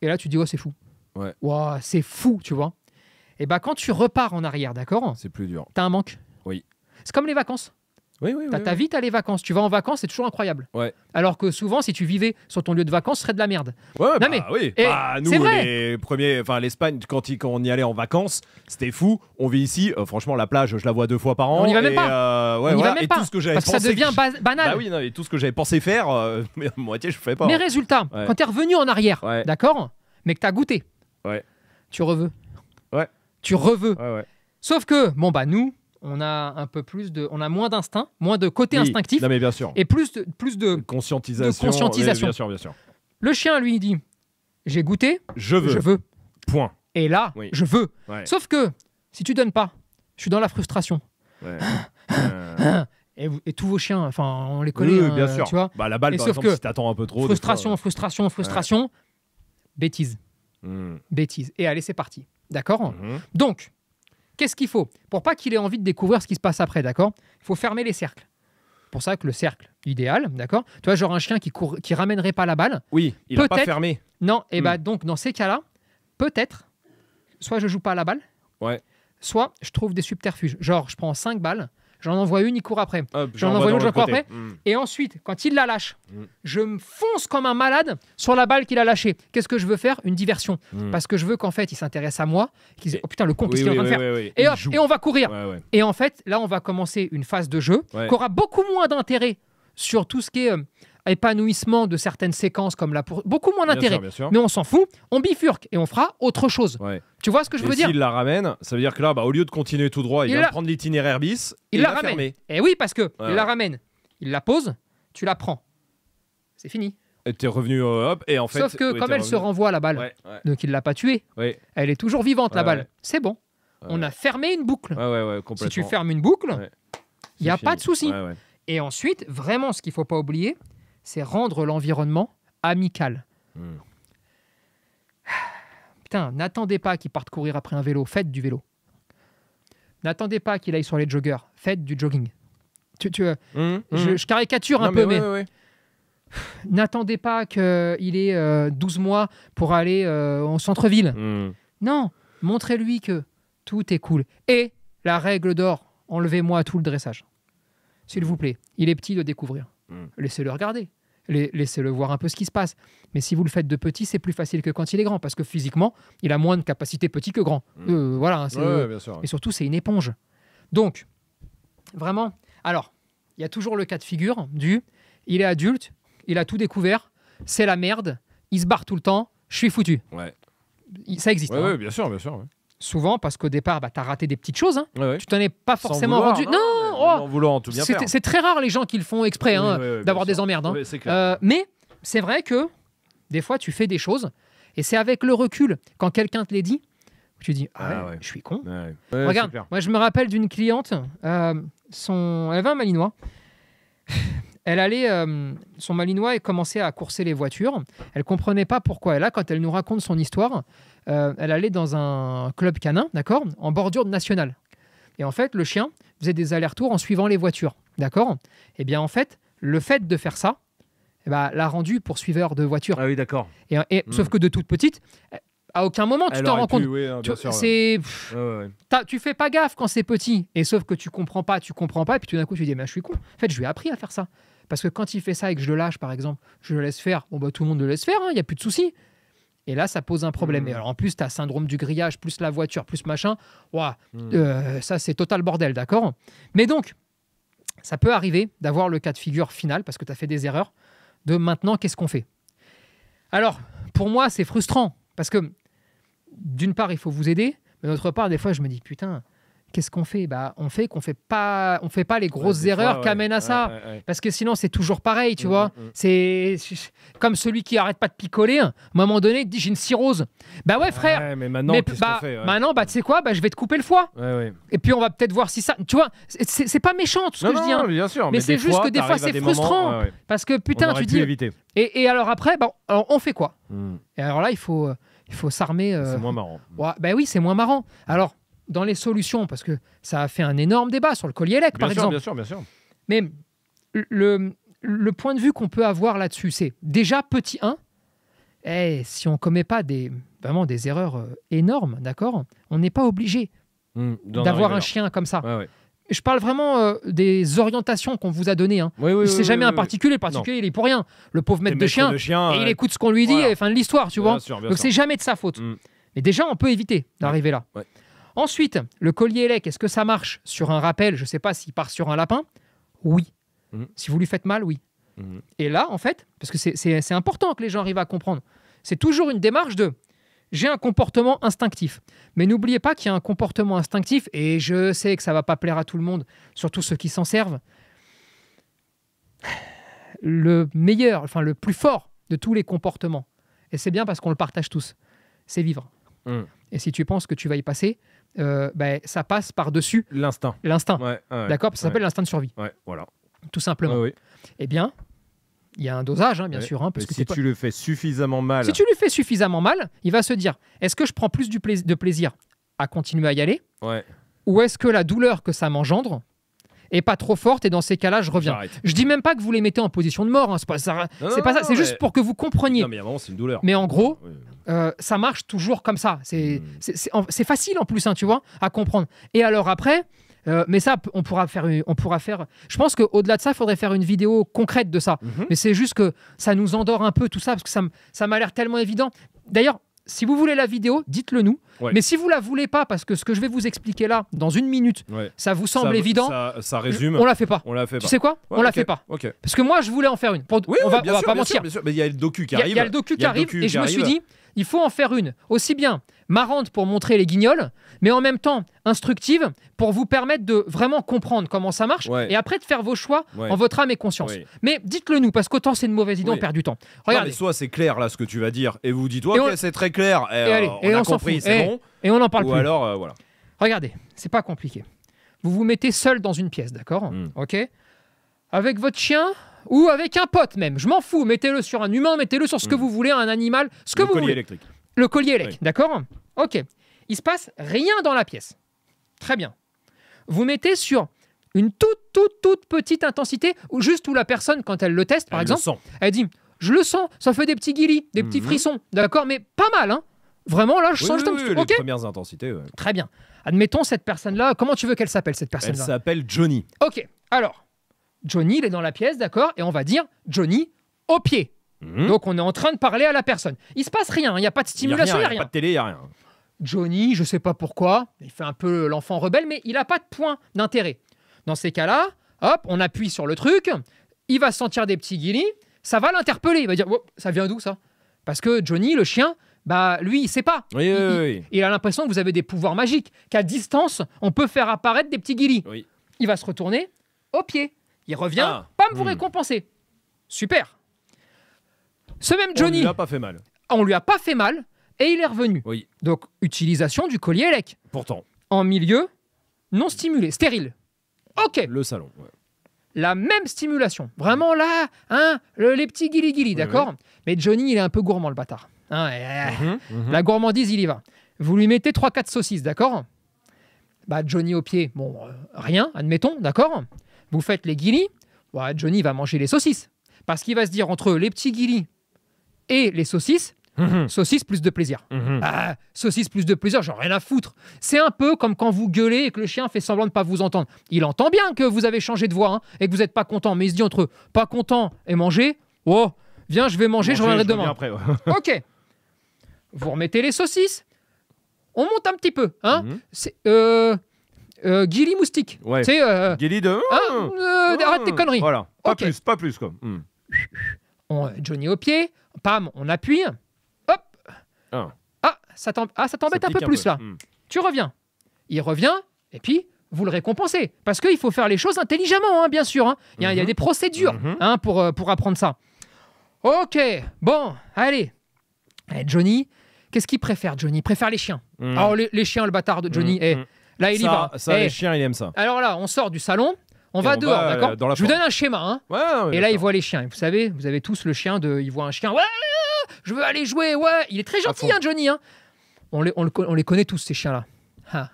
Et là, tu dis, oh, c'est fou. Ouais. c'est fou, tu vois. Et bah, quand tu repars en arrière, d'accord C'est plus dur. T'as un manque. Oui. C'est comme les vacances. Oui, oui, T'as oui, ta les vacances. Tu vas en vacances, c'est toujours incroyable. Ouais. Alors que souvent, si tu vivais sur ton lieu de vacances, ce serait de la merde. Ouais, non, bah, mais, oui. Bah, nous, vrai. les premiers, enfin l'Espagne, quand, quand, on y allait en vacances, c'était fou. On vit ici, euh, franchement, la plage, je la vois deux fois par an. On y va même pas. Euh, on y va même Tout parce que ça devient banal. Bah, oui, non, et tout ce que j'avais pensé faire, euh, <laughs> à moitié, je fais pas. Mais résultats. résultat, quand t'es revenu en arrière, d'accord, mais que t'as goûté, ouais. tu reveux. Ouais. Tu reveux. Sauf que, bon bah nous, on a un peu plus de, on a moins d'instinct, moins de côté instinctif, et plus de, plus de conscientisation. De conscientisation. Bien sûr, bien sûr. Le chien, lui, dit J'ai goûté, je veux. Je veux. Point. Et là, je veux. Sauf que si tu donnes pas, je suis dans la frustration. <laughs> Euh. Et, tous vos chiens, enfin, on les connaît, oui, euh, bien sûr. tu vois. Bah, la balle, et par sauf que si t'attends un peu trop. Frustration, frustration, frustration, bêtise. Hmm. Bêtise. Et allez, c'est parti. D'accord mhm. Donc, Qu'est-ce qu'il faut Pour pas qu'il ait envie de découvrir ce qui se passe après, d'accord Il faut fermer les cercles. Pour ça que le cercle idéal, d'accord Tu vois, genre un chien qui court, qui ramènerait pas la balle. Oui, il peut pas fermé. Non, et eh bien bah hmm. donc dans ces cas-là, peut-être, soit je joue pas à la balle, ouais. soit je trouve des subterfuges. Genre, je prends 5 balles, J'en envoie une, il court après. Ah, j'en envoie une, je cours après. Hmm. Et ensuite, quand il la lâche, hmm. je me fonce comme un malade sur la balle qu'il a lâchée. Qu'est-ce que je veux faire Une diversion. Hmm. Parce que je veux qu'en fait, il s'intéresse à moi, Oh putain, le con, qu'est-ce qu'il est en train de faire Et et on va courir. Et en fait, là, on va commencer une phase de jeu qui aura beaucoup moins d'intérêt sur tout ce qui est. Euh, épanouissement de certaines séquences comme là pour beaucoup moins d'intérêt. Mais on s'en fout, on bifurque et on fera autre chose. Tu vois ce que je veux dire S'il la ramène, ça veut dire que là, bah, au lieu de continuer tout droit, il, va prendre l'itinéraire bis. Il, la, ramène. Et eh oui, parce que il la ramène, il la pose, tu la prends. C'est fini. Et t'es revenu euh, hop et en fait. Sauf que comme elle se renvoie la balle, donc il l'a pas tuée. Elle est toujours vivante la balle. C'est bon. On a fermé une boucle. Si tu fermes une boucle, il n'y a pas de souci. Et ensuite, vraiment, ce qu'il faut pas oublier, c'est rendre l'environnement amical. Hmm. Putain, n'attendez pas qu'il parte courir après un vélo, faites du vélo. N'attendez pas qu'il aille sur les joggers, faites du jogging. Tu, tu, euh, hmm, hmm. Je, caricature un peu, mais... N'attendez pas qu'il ait 12 euh, mois pour aller euh, au en centre-ville. Non, montrez-lui que tout est cool. Et la règle d'or, enlevez-moi tout le dressage. S'il vous plaît, il est petit de découvrir. Laissez-le regarder laissez-le voir un peu ce qui se passe. Mais si vous le faites de petit, c'est plus facile que quand il est grand, parce que physiquement, il a moins de capacité petit que grand. Mm. Euh, voilà. Hein, et surtout, c'est une éponge. Donc, vraiment. Alors, il y a toujours le cas de figure du il est adulte, il a tout découvert, c'est la merde, il se barre tout le temps, je suis foutu. Ça existe. Hein. bien sûr, bien sûr. Souvent, parce qu'au départ, bah, tu as raté des petites choses. Hein. Tu t'en es pas forcément rendu. non voulant oh, C'est très rare les gens qui le font exprès, hein, d'avoir des emmerdes. Hein. Euh, mais c'est vrai que des fois, tu fais des choses, et c'est avec le recul, quand quelqu'un te les dit, tu dis ah ah je suis con. Regarde, moi je me rappelle d'une cliente, euh, son, elle avait un malinois. <sighs> Elle allait, euh, son malinois, et commencé à courser les voitures. Elle comprenait pas pourquoi. Et là, quand elle nous raconte son histoire, elle allait dans un club canin, d'accord, en bordure nationale. Et en fait, le chien faisait des allers-retours en suivant les voitures. D'accord Eh bien, en fait, le fait de faire ça eh ben, l'a rendu poursuiveur de voitures. Ah oui, d'accord. Et, hmm. Sauf que de toute petite, à aucun moment tu t'en rends compte. tu, sais Ouais, tu fais pas gaffe quand c'est petit. Et sauf que tu comprends pas, tu comprends pas. Et puis tout d'un coup, tu dis, mais je suis con. En fait, je lui ai appris à faire ça. Parce que quand il fait ça et que je le lâche, par exemple, je le laisse faire, bon, bah, tout le monde le laisse faire, il hein, y n'y a plus de soucis et là, ça pose un problème. Hmm. Et alors, en plus, tu as syndrome du grillage, plus la voiture, plus machin. Hmm. Euh, ça, c'est total bordel, d'accord Mais donc, ça peut arriver d'avoir le cas de figure final, parce que tu as fait des erreurs, de maintenant, qu'est-ce qu'on fait Alors, pour moi, c'est frustrant, parce que d'une part, il faut vous aider, mais d'autre part, des fois, je me dis, putain, qu'est-ce qu'on fait bah, On fait qu'on fait pas, on fait pas les grosses erreurs qui amènent à ça. Parce que sinon, c'est toujours pareil, tu mm, vois. Mm, mm. C'est comme celui qui arrête pas de picoler. Hein. À un moment donné, il dit J'ai une cirrhose. Bah ouais, frère. mais maintenant, bah, maintenant bah, tu sais quoi bah, Je vais te couper le foie. Et puis, on va peut-être voir si ça. Tu vois, c'est pas méchant tout ce que je dis. Hein. Bien sûr, mais, c'est juste que des fois, c'est frustrant. parce que putain, tu dis. Et, alors après, bah, on fait quoi hmm. Et alors là, il faut, euh, il faut s'armer. C'est euh, moins marrant. bah oui, c'est moins marrant. Alors dans les solutions, parce que ça a fait un énorme débat sur le collier par exemple. Bien sûr, bien sûr. Mais le, point de vue qu'on peut avoir là-dessus, c'est déjà petit 1, et eh, si on ne commet pas des, vraiment des erreurs euh, énormes, d'accord, on n'est pas obligé mmh, d'avoir un chien comme ça. Je parle vraiment euh, des orientations qu'on vous a données. Hein. Oui, c'est jamais un particulier. Le particulier, il est pour rien. Le pauvre maître de chien, il euh, écoute ce qu'on lui dit, et fin de l'histoire, tu vois. Donc, c'est jamais de sa faute. Mmh. Mais déjà, on peut éviter d'arriver là là. Ensuite, le collier élec, est-ce que ça marche sur un rappel Je ne sais pas s'il part sur un lapin. Oui. Mmh. Si vous lui faites mal, oui. Mmh. Et là, en fait, parce que c'est important que les gens arrivent à comprendre, c'est toujours une démarche de j'ai un comportement instinctif. Mais n'oubliez pas qu'il y a un comportement instinctif, et je sais que ça va pas plaire à tout le monde, surtout ceux qui s'en servent. Le meilleur, enfin le plus fort de tous les comportements, et c'est bien parce qu'on le partage tous, c'est vivre. Mmh. Et si tu penses que tu vas y passer, euh, ben, ça passe par-dessus l'instinct. L'instinct. D'accord Ça s'appelle l'instinct de survie. voilà. Tout simplement. Eh bien, il y a un dosage, hein, bien sûr. Hein, parce que si tu le fais suffisamment mal. Si tu lui fais suffisamment mal, il va se dire est-ce que je prends plus du de plaisir à continuer à y aller Ou est-ce que la douleur que ça m'engendre et pas trop forte. Et dans ces cas-là, je reviens. Je dis même pas que vous les mettez en position de mort. Hein, c'est pas ça. c'est juste pour que vous compreniez. mais douleur. Mais en gros, euh, ça marche toujours comme ça. C'est, hmm. c'est, facile en plus, hein, tu vois, à comprendre. Et alors après. Euh, mais ça, on pourra faire. On pourra faire. Je pense qu'au-delà de ça, il faudrait faire une vidéo concrète de ça. Mhm. Mais c'est juste que ça nous endort un peu tout ça parce que ça, ça m'a l'air tellement évident. D'ailleurs, si vous voulez la vidéo, dites-le nous. Mais si vous la voulez pas, parce que ce que je vais vous expliquer là, dans une minute, ça vous semble évident. Ça, résume. On la fait pas. la fait pas. Tu sais quoi On ne la fait pas. Parce que moi, je voulais en faire une. Pour... Oui, on va, va pas mentir. mais il y a le docu qui arrive. Il y, a le docu qui arrive. et je me suis dit, il faut en faire une, aussi bien marrante pour montrer les guignols, mais en même temps instructive pour vous permettre de vraiment comprendre comment ça marche et après de faire vos choix en votre âme et conscience. Mais dites-le nous, parce qu'autant c'est une mauvaise idée, on perd du temps. Regardez. soit c'est clair là ce que tu vas dire, et vous dites, toi que c'est très clair, et, eh, euh, on, s'en a compris, c'est eh, bon. Et on en parle Ou plus. alors, euh, voilà. Regardez, c'est pas compliqué. Vous vous mettez seul dans une pièce, d'accord hmm. Ok Avec votre chien, ou avec un pote même, je m'en fous, mettez-le sur un humain, mettez-le sur ce que hmm. vous voulez, un animal, ce que vous voulez. Le collier électrique. Le collier électrique, d'accord Ok. Il se passe rien dans la pièce. Très bien. Vous mettez sur une toute, toute, toute petite intensité, ou juste où la personne, quand elle le teste, par exemple, elle dit Je le sens, ça fait des petits guillis, des petits mhm. frissons, d'accord Mais pas mal, hein Vraiment, là, je sens oui, oui, les premières intensités. Très bien. Admettons cette personne-là. Comment tu veux qu'elle s'appelle cette personne-là Elle s'appelle Johnny. Ok. Alors, Johnny, il est dans la pièce, d'accord Et on va dire Johnny au pied. Mhm. Donc on est en train de parler à la personne. Il se passe rien, il n'y a pas de stimulation, il n'y a, rien. Il n'y a, pas de télé, il n'y a rien. Johnny, je ne sais pas pourquoi, il fait un peu l'enfant rebelle, mais il n'a pas de point d'intérêt. Dans ces cas-là, hop, on appuie sur le truc, il va sentir des petits guillis, ça va l'interpeller, il va dire, oh, ça vient d'où ça Parce que Johnny, le chien, bah lui, il sait pas. Oui, il, a l'impression que vous avez des pouvoirs magiques, qu'à distance, on peut faire apparaître des petits guillis. Il va se retourner au pied. Il revient, pas ah. pam, vous hmm. récompensez. Super. Ce même Johnny. On lui a pas fait mal. On lui a pas fait mal et il est revenu. Oui. Donc, utilisation du collier Elec. Pourtant. En milieu non stimulé, stérile. Ok. Le salon. La même stimulation. Vraiment là, hein, les petits guili d'accord Mais Johnny, il est un peu gourmand, le bâtard. Hein, mhm, mhm. La gourmandise, il y va. Vous lui mettez 3-4 saucisses, d'accord Bah, Johnny au pied, bon, euh, rien, admettons, d'accord vous faites les guilis, Johnny va manger les saucisses. Parce qu'il va se dire entre les petits guilis et les saucisses, mhm. saucisses plus de plaisir. Mhm. Ah, saucisses plus de plaisir, j'en rien à foutre. C'est un peu comme quand vous gueulez et que le chien fait semblant de ne pas vous entendre. Il entend bien que vous avez changé de voix hein, et que vous n'êtes pas content, mais il se dit entre pas content et manger, oh, viens, je vais manger, je reviendrai demain. Après, <laughs> ok. Vous remettez les saucisses. On monte un petit peu. Hein. Mhm. Euh, euh, Gilly Moustique. Ouais. Euh, de. Ah, hum. euh, arrête tes hum. conneries. Voilà. Pas plus, pas plus, comme. Hum. Johnny au pied, pam, on appuie. Hop. Ah, ah, ah ça t'embête un peu plus là. Tu reviens. Il revient, et puis vous le récompensez. Parce qu'il faut faire les choses intelligemment, hein, bien sûr. Hein. Il, y a, mhm. des procédures mhm. hein, pour, euh, pour apprendre ça. Ok, bon, allez. Eh, Johnny, qu'est-ce qu'il préfère, Johnny Il préfère les chiens. Oh, les, chiens, le bâtard de Johnny. Eh, Là, il y va. Ça, les eh. chiens, ils aiment ça. Alors là, on sort du salon. On va dehors, euh, d'accord Je vous donne un schéma. Hein. et là, il voit les chiens. Vous savez, vous avez tous le chien de. Il voit un chien. Ouais, je veux aller jouer. Ouais, il est très gentil, hein, Johnny. Hein. On, les, on, les connaît tous, ces chiens-là. Ah.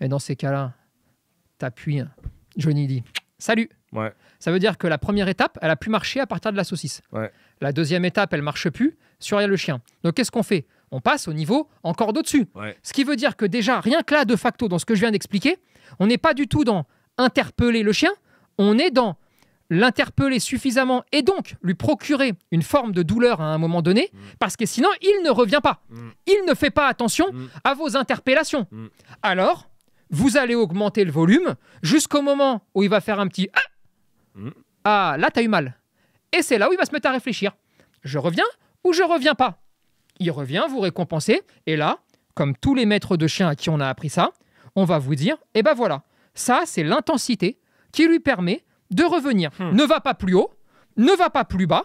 Mais dans ces cas-là, t'appuies. Hein. Johnny dit Salut. Ouais. Ça veut dire que la première étape, elle a pu marcher à partir de la saucisse. La deuxième étape, elle marche plus sur le chien. Donc qu'est-ce qu'on fait on passe au niveau encore d'au-dessus. Ce qui veut dire que déjà, rien que là, de facto, dans ce que je viens d'expliquer, on n'est pas du tout dans interpeller le chien, on est dans l'interpeller suffisamment et donc lui procurer une forme de douleur à un moment donné, mm. parce que sinon, il ne revient pas. Mm. Il ne fait pas attention mm. à vos interpellations. Alors, vous allez augmenter le volume jusqu'au moment où il va faire un petit Ah, ah là, t'as eu mal. Et c'est là où il va se mettre à réfléchir. Je reviens ou je reviens pas il revient vous récompenser. Et là, comme tous les maîtres de chiens à qui on a appris ça, on va vous dire, eh ben voilà, ça c'est l'intensité qui lui permet de revenir. Hmm. Ne va pas plus haut, ne va pas plus bas.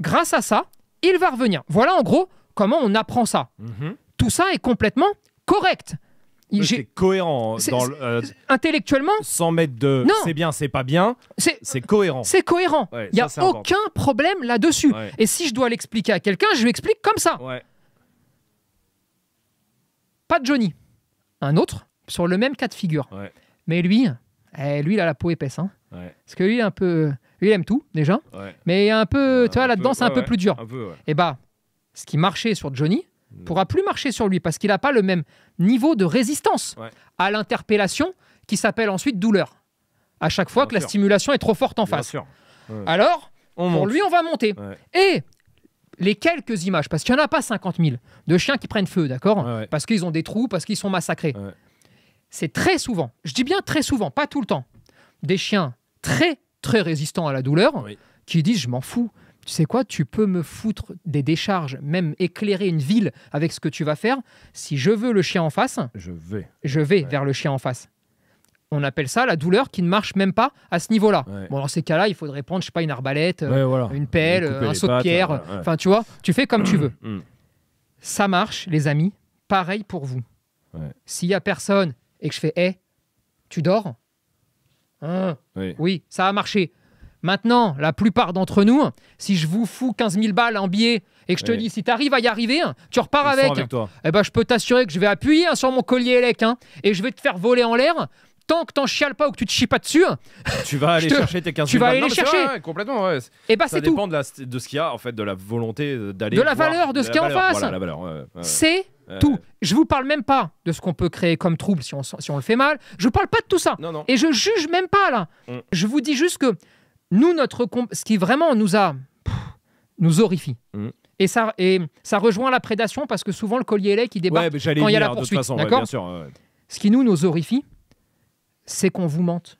Grâce à ça, il va revenir. Voilà en gros comment on apprend ça. Mhm. Tout ça est complètement correct c'est cohérent hein, euh, intellectuellement sans mettre de c'est bien c'est pas bien c'est cohérent c'est cohérent il y n'y a aucun problème là-dessus et si je dois l'expliquer à quelqu'un je l'explique comme ça pas de Johnny un autre sur le même cas de figure mais lui eh, lui il a la peau épaisse hein. parce que lui un peu il aime tout déjà mais un peu euh, tu vois là-dedans c'est un peu plus dur et bah ce qui marchait sur Johnny Mm. pourra plus marcher sur lui parce qu'il n'a pas le même niveau de résistance à l'interpellation qui s'appelle ensuite douleur. À chaque fois que la stimulation est trop forte en face. Alors, pour lui, on va monter. Et les quelques images, parce qu'il n'y en a pas 50 000, de chiens qui prennent feu, d'accord Parce qu'ils ont des trous, parce qu'ils sont massacrés. C'est très souvent, je dis bien très souvent, pas tout le temps, des chiens très, très résistants à la douleur qui disent Je m'en fous, tu sais quoi, tu peux me foutre des décharges, même éclairer une ville avec ce que tu vas faire. Si je veux le chien en face, je vais. Je vais vers le chien en face. On appelle ça la douleur qui ne marche même pas à ce niveau-là. Bon, dans ces cas-là, il faudrait prendre, je sais pas, une arbalète, euh, une pelle, un saut de pierre. Euh, enfin, tu vois, tu fais comme tu veux. <clears throat> Mm. ça marche, les amis. Pareil pour vous. S'il y a personne et que je fais, hé, tu dors hein oui, ça a marché. Maintenant, la plupart d'entre nous, si je vous fous 15 000 balles en billets et que je te dis si tu arrives à y arriver, hein, tu repars avec, eh ben, je peux t'assurer que je vais appuyer hein, sur mon collier élec hein, et je vais te faire voler en l'air. Tant que t'en chiales pas ou que tu te chies pas dessus, tu vas aller <laughs> chercher tes 15 000 Tu vas aller les chercher. complètement, eh ben, ça dépend De, de, ce qu'il y a, en fait, de la volonté d'aller. De la valeur de, ce qu'il y a en face. C'est tout. Je vous parle même pas de ce qu'on peut créer comme trouble si on, si on le fait mal. Je parle pas de tout ça. Et je juge même pas là. Mm. Je vous dis juste que nous, notre ce qui vraiment nous a, nous horrifie. Mmh. Et ça, et ça rejoint la prédation parce que souvent le collier est qui débarque quand il y a la poursuite. Ce qui nous, nous horrifie, c'est qu'on vous mente.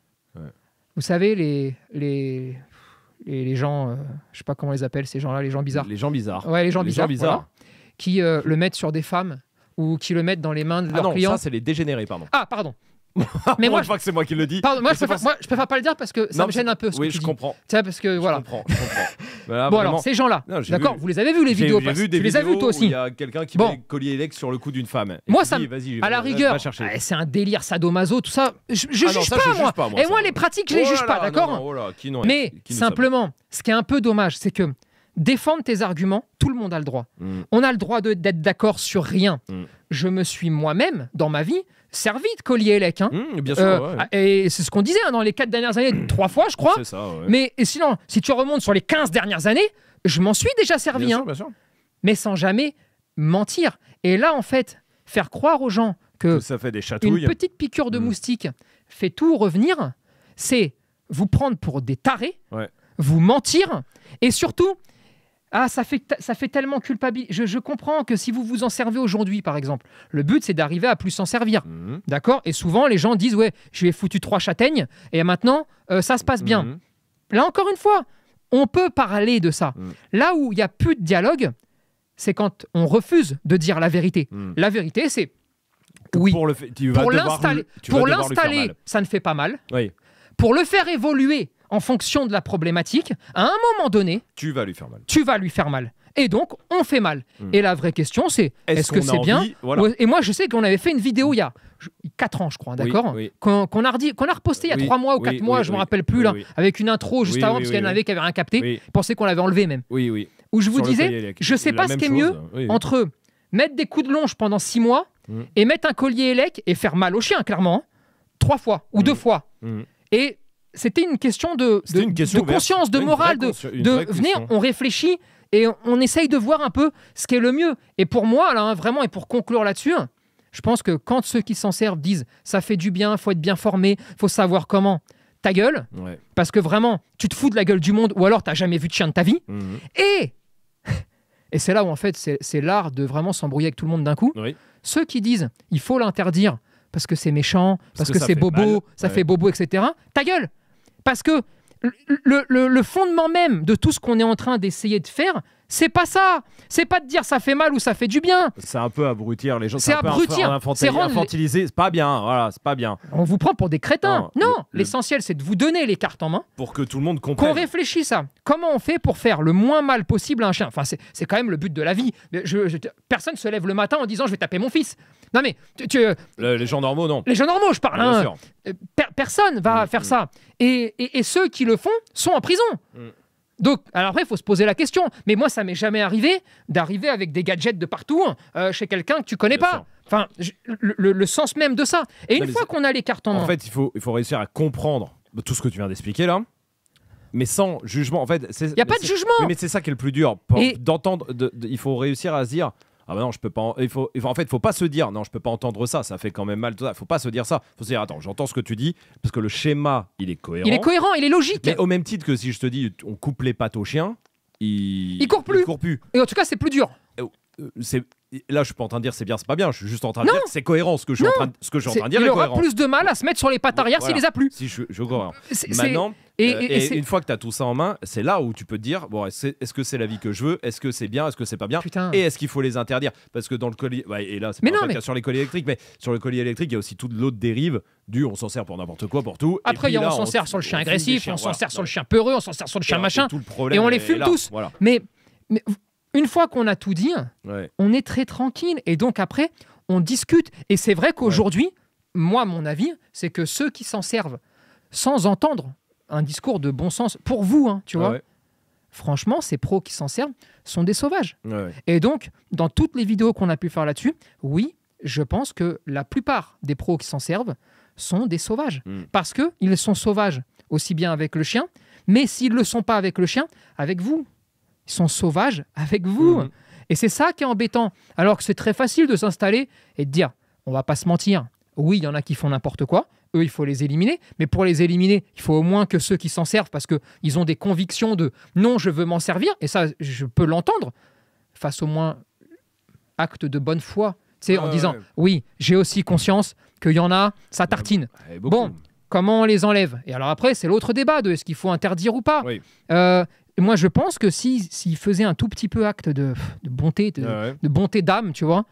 Vous savez, les, les, les, gens, euh, je sais pas comment on les appelle, ces gens-là, les gens bizarres. Les gens bizarres. Ouais, les gens bizarres. qui euh, le mettent sur des femmes ou qui le mettent dans les mains de ah non, Ça, c'est les dégénérés, pardon. Ah, pardon. <laughs> Mais moi, je crois que c'est moi qui le dis. Pardon, moi, je préfère, moi, pas le dire parce que ça me gêne un peu. Ce oui, je comprends. parce <laughs> que voilà. Je comprends. bon, alors, ces gens-là, d'accord, vous les avez vus les vidéos J'ai tu les as vus toi aussi. Il y a quelqu'un qui met collier électrique sur le cou d'une femme. Moi, ça, à la rigueur, eh, c'est un délire sadomaso, tout ça. Je, ah juge pas, moi. Et moi, les pratiques, je les oh juge pas, d'accord oh Mais simplement, ce qui est un peu dommage, c'est que défendre tes arguments, tout le monde a le droit. Mm. On a le droit d'être d'accord sur rien. Mm. Je me suis moi-même, dans ma vie, servi de collier Elec. Mmh, euh, et c'est ce qu'on disait hein, dans les quatre dernières années, mmh. trois fois, je crois. Mais sinon, si tu remontes sur les 15 dernières années, je m'en suis déjà servi. Hein. Mais sans jamais mentir. Et là, en fait, faire croire aux gens que, une petite piqûre de mmh. moustique fait tout revenir, c'est vous prendre pour des tarés, vous mentir et surtout ah, ça fait, ça fait tellement culpabilité. » Je, comprends que si vous vous en servez aujourd'hui, par exemple, le but, c'est d'arriver à plus s'en servir. Mhm. D'accord Et souvent, les gens disent Ouais, je lui ai foutu trois châtaignes, et maintenant, euh, ça se passe bien. Mhm. Là, encore une fois, on peut parler de ça. Mhm. Là où il n'y a plus de dialogue, c'est quand on refuse de dire la vérité. La vérité, c'est oui. Pour l'installer, pour ça ne fait pas mal. Pour le faire évoluer, en fonction de la problématique, à un moment donné, tu vas lui faire mal. Tu vas lui faire mal. Et donc, on fait mal. Hmm. Et la vraie question, c'est est-ce, que c'est bien Et moi, je sais qu'on avait fait une vidéo il y a 4 ans, je crois, d'accord Qu'on, a qu'on a reposté il y a mois ou quatre mois, je ne me rappelle plus, là, avec une intro juste avant, parce qu'il y en avait qui rien capté, pensait qu'on l'avait enlevé même. Oui, oui. Où je vous disais, je ne sais pas ce qui est mieux entre mettre des coups de longe pendant six mois hmm. et mettre un collier élec et faire mal au chien, clairement, trois fois ou hmm. deux fois. Et c'était une question de, de, conscience, de morale, de, de on réfléchit et on essaye de voir un peu ce qui est le mieux. Et pour moi, là, hein, vraiment, et pour conclure là-dessus, je pense que quand ceux qui s'en servent disent ça fait du bien, faut être bien formé, faut savoir comment, ta gueule, parce que vraiment, tu te fous de la gueule du monde ou alors tu t'as jamais vu de chien de ta vie. Mhm. Et, <laughs> et c'est là où en fait, c'est l'art de vraiment s'embrouiller avec tout le monde d'un coup. Ceux qui disent il faut l'interdire parce que c'est méchant, parce, que, c'est bobo, ça fait bobo, etc., ta gueule! Parce que le, fondement même de tout ce qu'on est en train d'essayer de faire, c'est pas ça. C'est pas de dire ça fait mal ou ça fait du bien. C'est un peu abrutir les gens. C'est abrutir. C'est infantiliser. C'est pas bien. Voilà, c'est pas bien. On vous prend pour des crétins. Non. L'essentiel, c'est de vous donner les cartes en main. Pour que tout le monde comprenne. Qu'on réfléchisse à comment on fait pour faire le moins mal possible à un chien. Enfin, c'est quand même le but de la vie. Personne ne personne se lève le matin en disant je vais taper mon fils. Non mais tu, les gens normaux, non. Les gens normaux, je parle. Hein. Euh, personne va mm, faire mm. ça. Et, et, ceux qui le font sont en prison. Mm. Donc, alors après, il faut se poser la question. Mais moi, ça m'est jamais arrivé d'arriver avec des gadgets de partout euh, chez quelqu'un que tu connais pas. Enfin, le, sens même de ça. Et une fois qu'on a les cartes en, main. En fait, il faut, réussir à comprendre tout ce que tu viens d'expliquer là mais sans jugement. En fait, il n'y a pas de jugement. mais c'est ça qui est le plus dur. D'entendre, il faut réussir à se dire ah bah non, je peux pas. En... Il faut, en fait, faut pas se dire non, je peux pas entendre ça, ça fait quand même mal. Tout ça. Faut pas se dire ça. Faut se dire attends, j'entends ce que tu dis parce que le schéma, il est cohérent. Il est cohérent, il est logique. Mais au même titre que si je te dis on coupe les pattes au chien, il, il court plus. Il court plus. Et en tout cas, c'est plus dur. Euh, euh, c'est là, je suis pas en train de dire c'est bien, c'est pas bien. Je suis juste en train de dire c'est cohérent ce que je suis en train de, ce que dire. Il aura plus de mal à se mettre sur les pattes arrière s'il les a plus. Si je, je Maintenant. Et, euh, une fois que tu as tout ça en main, c'est là où tu peux te dire bon, est-ce que c'est la vie que je veux Est-ce que c'est bien Est-ce que c'est pas bien Et est-ce qu'il faut les interdire Parce que dans le colis et là, c'est pas cas sur les colis électriques, mais sur le colis électrique, il y a aussi toute l'autre dérive du on s'en sert pour n'importe quoi, pour tout. Après, on s'en sert sur le chien agressif, on s'en sert sur le chien peureux, on s'en sert sur le chien machin. et on les fume tous. Mais une fois qu'on a tout dit, on est très tranquille. Et donc après, on discute. Et c'est vrai qu'aujourd'hui, moi, mon avis, c'est que ceux qui s'en servent sans entendre un discours de bon sens pour vous, hein, tu ah vois. Franchement, ces pros qui s'en servent sont des sauvages. Et donc, dans toutes les vidéos qu'on a pu faire là-dessus, oui, je pense que la plupart des pros qui s'en servent sont des sauvages. Hmm. Parce que ils sont sauvages aussi bien avec le chien, mais s'ils ne le sont pas avec le chien, avec vous. Ils sont sauvages avec vous. Hmm. Et c'est ça qui est embêtant. Alors que c'est très facile de s'installer et de dire, on va pas se mentir, oui, il y en a qui font n'importe quoi. Eux, il faut les éliminer. Mais pour les éliminer, il faut au moins que ceux qui s'en servent, parce qu'ils ont des convictions de non, je veux m'en servir, et ça, je peux l'entendre, face au moins acte de bonne foi. c'est en disant, oui, j'ai aussi conscience qu'il y en a, ça tartine. Bah, bon, comment on les enlève Et alors après, c'est l'autre débat de est-ce qu'il faut interdire ou pas. Euh, moi, je pense que s'ils si, faisaient un tout petit peu acte de, bonté, bonté d'âme, tu vois,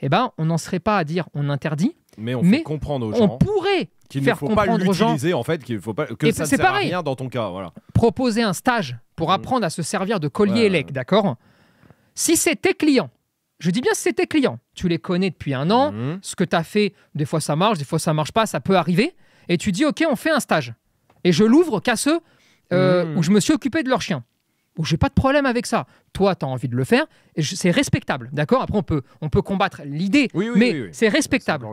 eh ben, on n'en serait pas à dire on interdit, mais on mais comprendre aux gens. On pourrait qu'il ne faut pas l'utiliser en fait, qu'il faut pas que ça ne sert pareil. à rien dans ton cas. Voilà. Proposer un stage pour mm. apprendre à se servir de collier élect d'accord Si c'est tes clients, je dis bien si c'est tes clients, tu les connais depuis un an, mm. ce que tu as fait, des fois ça marche, des fois ça marche pas, ça peut arriver, et tu dis ok, on fait un stage. Et je l'ouvre qu'à ceux euh, mm. où je me suis occupé de leur chien. Où j'ai pas de problème avec ça. Toi, tu as envie de le faire, c'est respectable, d'accord Après, on peut, on peut combattre l'idée, mais c'est respectable.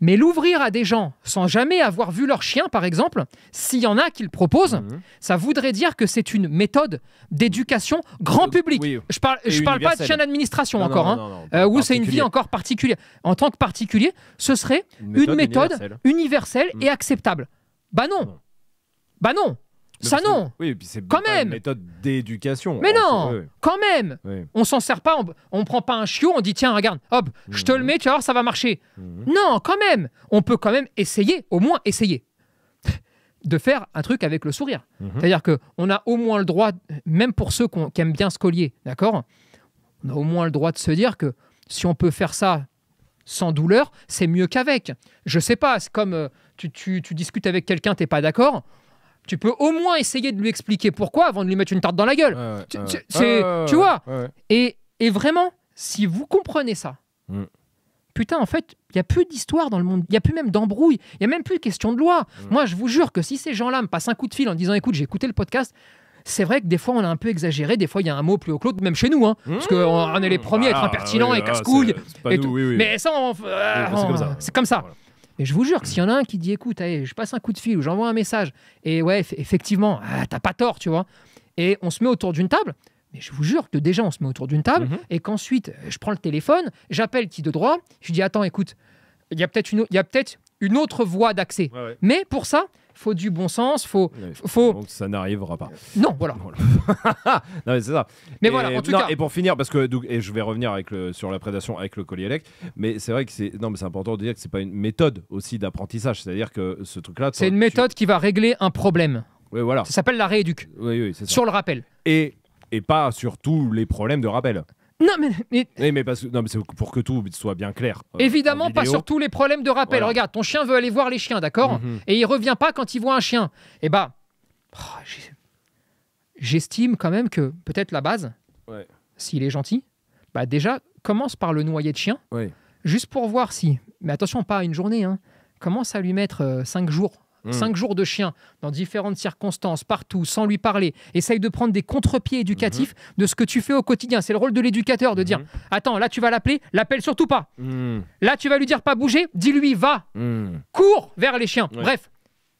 Mais l'ouvrir à des gens sans jamais avoir vu leur chien, par exemple, s'il y en a qui le proposent, mhm. ça voudrait dire que c'est une méthode d'éducation grand euh, public. Je parle, je parle pas de chien d'administration encore, hein. euh, c'est une vie encore particulière. En tant que particulier, ce serait une méthode, universelle, et mhm. acceptable. Bah non. Bah non. Ça non. Oui, puis c'est quand même une méthode d'éducation. Mais non, quand même. On s'en sert pas, on, prend pas un chiot, on dit tiens regarde, hop, je te le mhm. mets, tu vas voir ça va marcher. Mhm. Non, quand même. On peut quand même essayer, au moins essayer <laughs> de faire un truc avec le sourire. Mhm. C'est-à-dire que on a au moins le droit, même pour ceux qui aiment bien se collier, d'accord, on a au moins le droit de se dire que si on peut faire ça sans douleur, c'est mieux qu'avec. Je sais pas, c'est comme euh, tu, tu discutes avec quelqu'un, t'es pas d'accord tu peux au moins essayer de lui expliquer pourquoi avant de lui mettre une tarte dans la gueule. tu, C'est, vois et, et, vraiment, si vous comprenez ça, mm. putain, en fait, il y a plus d'histoire dans le monde. Il y a plus même d'embrouille. Il y a même plus de question de loi. Mm. Moi, je vous jure que si ces gens-là me passent un coup de fil en disant écoute, j'ai écouté le podcast. C'est vrai que des fois on a un peu exagéré, des fois il y a un mot plus haut que l'autre, même chez nous, hein. mm. parce qu'on on est les premiers à être ah, impertinents et ah, casse-couilles. Mais ça, euh, c'est comme ça. C'est comme ça. Mais je vous jure que s'il y en a un qui dit écoute, allez, je passe un coup de fil ou j'envoie un message, et ouais, effectivement, ah, t'as pas tort, tu vois. Et on se met autour d'une table. Mais je vous jure que déjà, on se met autour d'une table mhm. et qu'ensuite, euh, je prends le téléphone, j'appelle qui de droit, je dis attends, écoute, il y a peut-être une, peut une autre voie d'accès. Mais pour ça, faut du bon sens, faut, faut. Donc ça n'arrivera pas. Non, <laughs> voilà. non mais c'est ça. Mais voilà, en tout cas. Et pour finir, parce que et je vais revenir avec sur la prédation avec le collier mais c'est vrai que c'est non mais c'est important de dire que c'est pas une méthode aussi d'apprentissage, c'est-à-dire que ce truc-là. C'est une méthode qui va régler un problème. Oui, voilà. Ça s'appelle la rééduque. Oui, oui, ça. Sur le rappel. Et et pas sur tous les problèmes de rappel. Non, mais. c'est pour que tout soit bien clair. Euh, Évidemment, pas sur tous les problèmes de rappel. Regarde, ton chien veut aller voir les chiens, d'accord mhm. Et il revient pas quand il voit un chien. Eh bah. J'estime quand même que peut-être la base, s'il est gentil, bah déjà, commence par le noyer de chien, juste pour voir si. Mais attention, pas une journée, hein. Commence à lui mettre 5 euh, jours Mmh. cinq jours de chien, dans différentes circonstances, partout, sans lui parler. Essaye de prendre des contre-pieds éducatifs mmh. de ce que tu fais au quotidien. C'est le rôle de l'éducateur de mmh. dire Attends, là tu vas l'appeler, l'appelle surtout pas. Là tu vas lui dire pas bouger, dis-lui va, cours vers les chiens. Bref,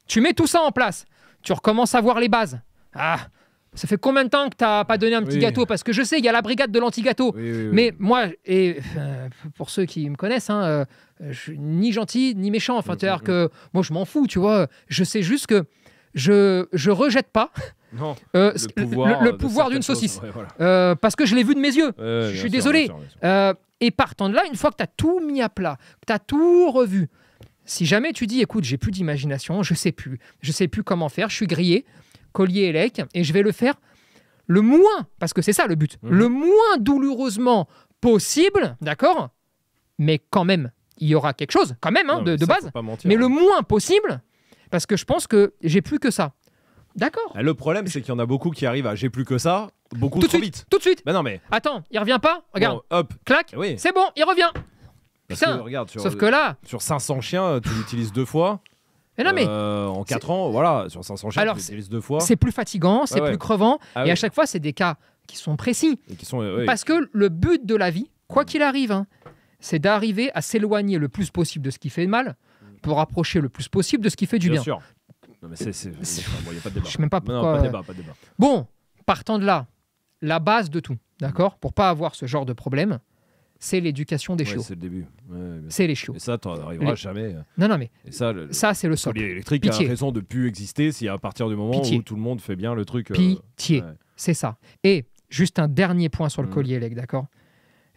tu mets tout ça en place. Tu recommences à voir les bases. Ah, ça fait combien de temps que tu n'as pas donné un petit gâteau Parce que je sais, il y a la brigade de l'anti-gâteau. mais moi, et euh, pour ceux qui me connaissent, hein, ne euh, je suis ni gentil ni méchant. Enfin, mm, cest mm, que mm. moi, je m'en fous, tu vois. Je sais juste que je, ne rejette pas. <laughs> Euh, le, pouvoir, d'une saucisse. parce que je l'ai vu de mes yeux. je suis désolé. et partant de là, une fois que tu as tout mis à plat, que tu as tout revu, si jamais tu dis, écoute, j'ai plus d'imagination, je sais plus, je sais plus comment faire, je suis grillé, Collier et Lec, et je vais le faire le moins, parce que c'est ça le but, mhm. le moins douloureusement possible, d'accord Mais quand même, il y aura quelque chose, quand même, hein, de, de base, mais le hein. moins possible, parce que je pense que j'ai plus que ça. D'accord. Ah, le problème, c'est qu'il y en a beaucoup qui arrivent à j'ai plus que ça, beaucoup tout de suite, vite. Tout de suite. Bah non, mais. Attends, il revient pas Regarde. hop. Clac. Oui. C'est bon, il revient. Putain. regarde, sur, Sauf que là. Sur 500 chiens, euh, tu l'utilises deux fois. Eh euh, en 4 ans, voilà, sur 500 Alors, deux fois. C'est plus fatigant, c'est plus crevant. Ah et à chaque fois, c'est des cas qui sont précis. Euh, Parce que le but de la vie, quoi qu'il arrive, hein, c'est d'arriver à s'éloigner le plus possible de ce qui fait mal pour rapprocher le plus possible de ce qui fait du bien. Bien sûr. Je mais sais même pas pourquoi. Euh. Bon, partant de là, la base de tout, d'accord Pour pas avoir ce genre de problème, c'est l'éducation des ouais, C'est le début. c'est les chiots. Et ça, tu n'arriveras jamais. Euh. Non, non, mais ça, ça c'est le socle. électrique a raison de plus exister si à partir du moment où tout le monde fait bien le truc. Euh, Pitié, c'est ça. Et juste un dernier point sur le mmh. collier, électrique, d'accord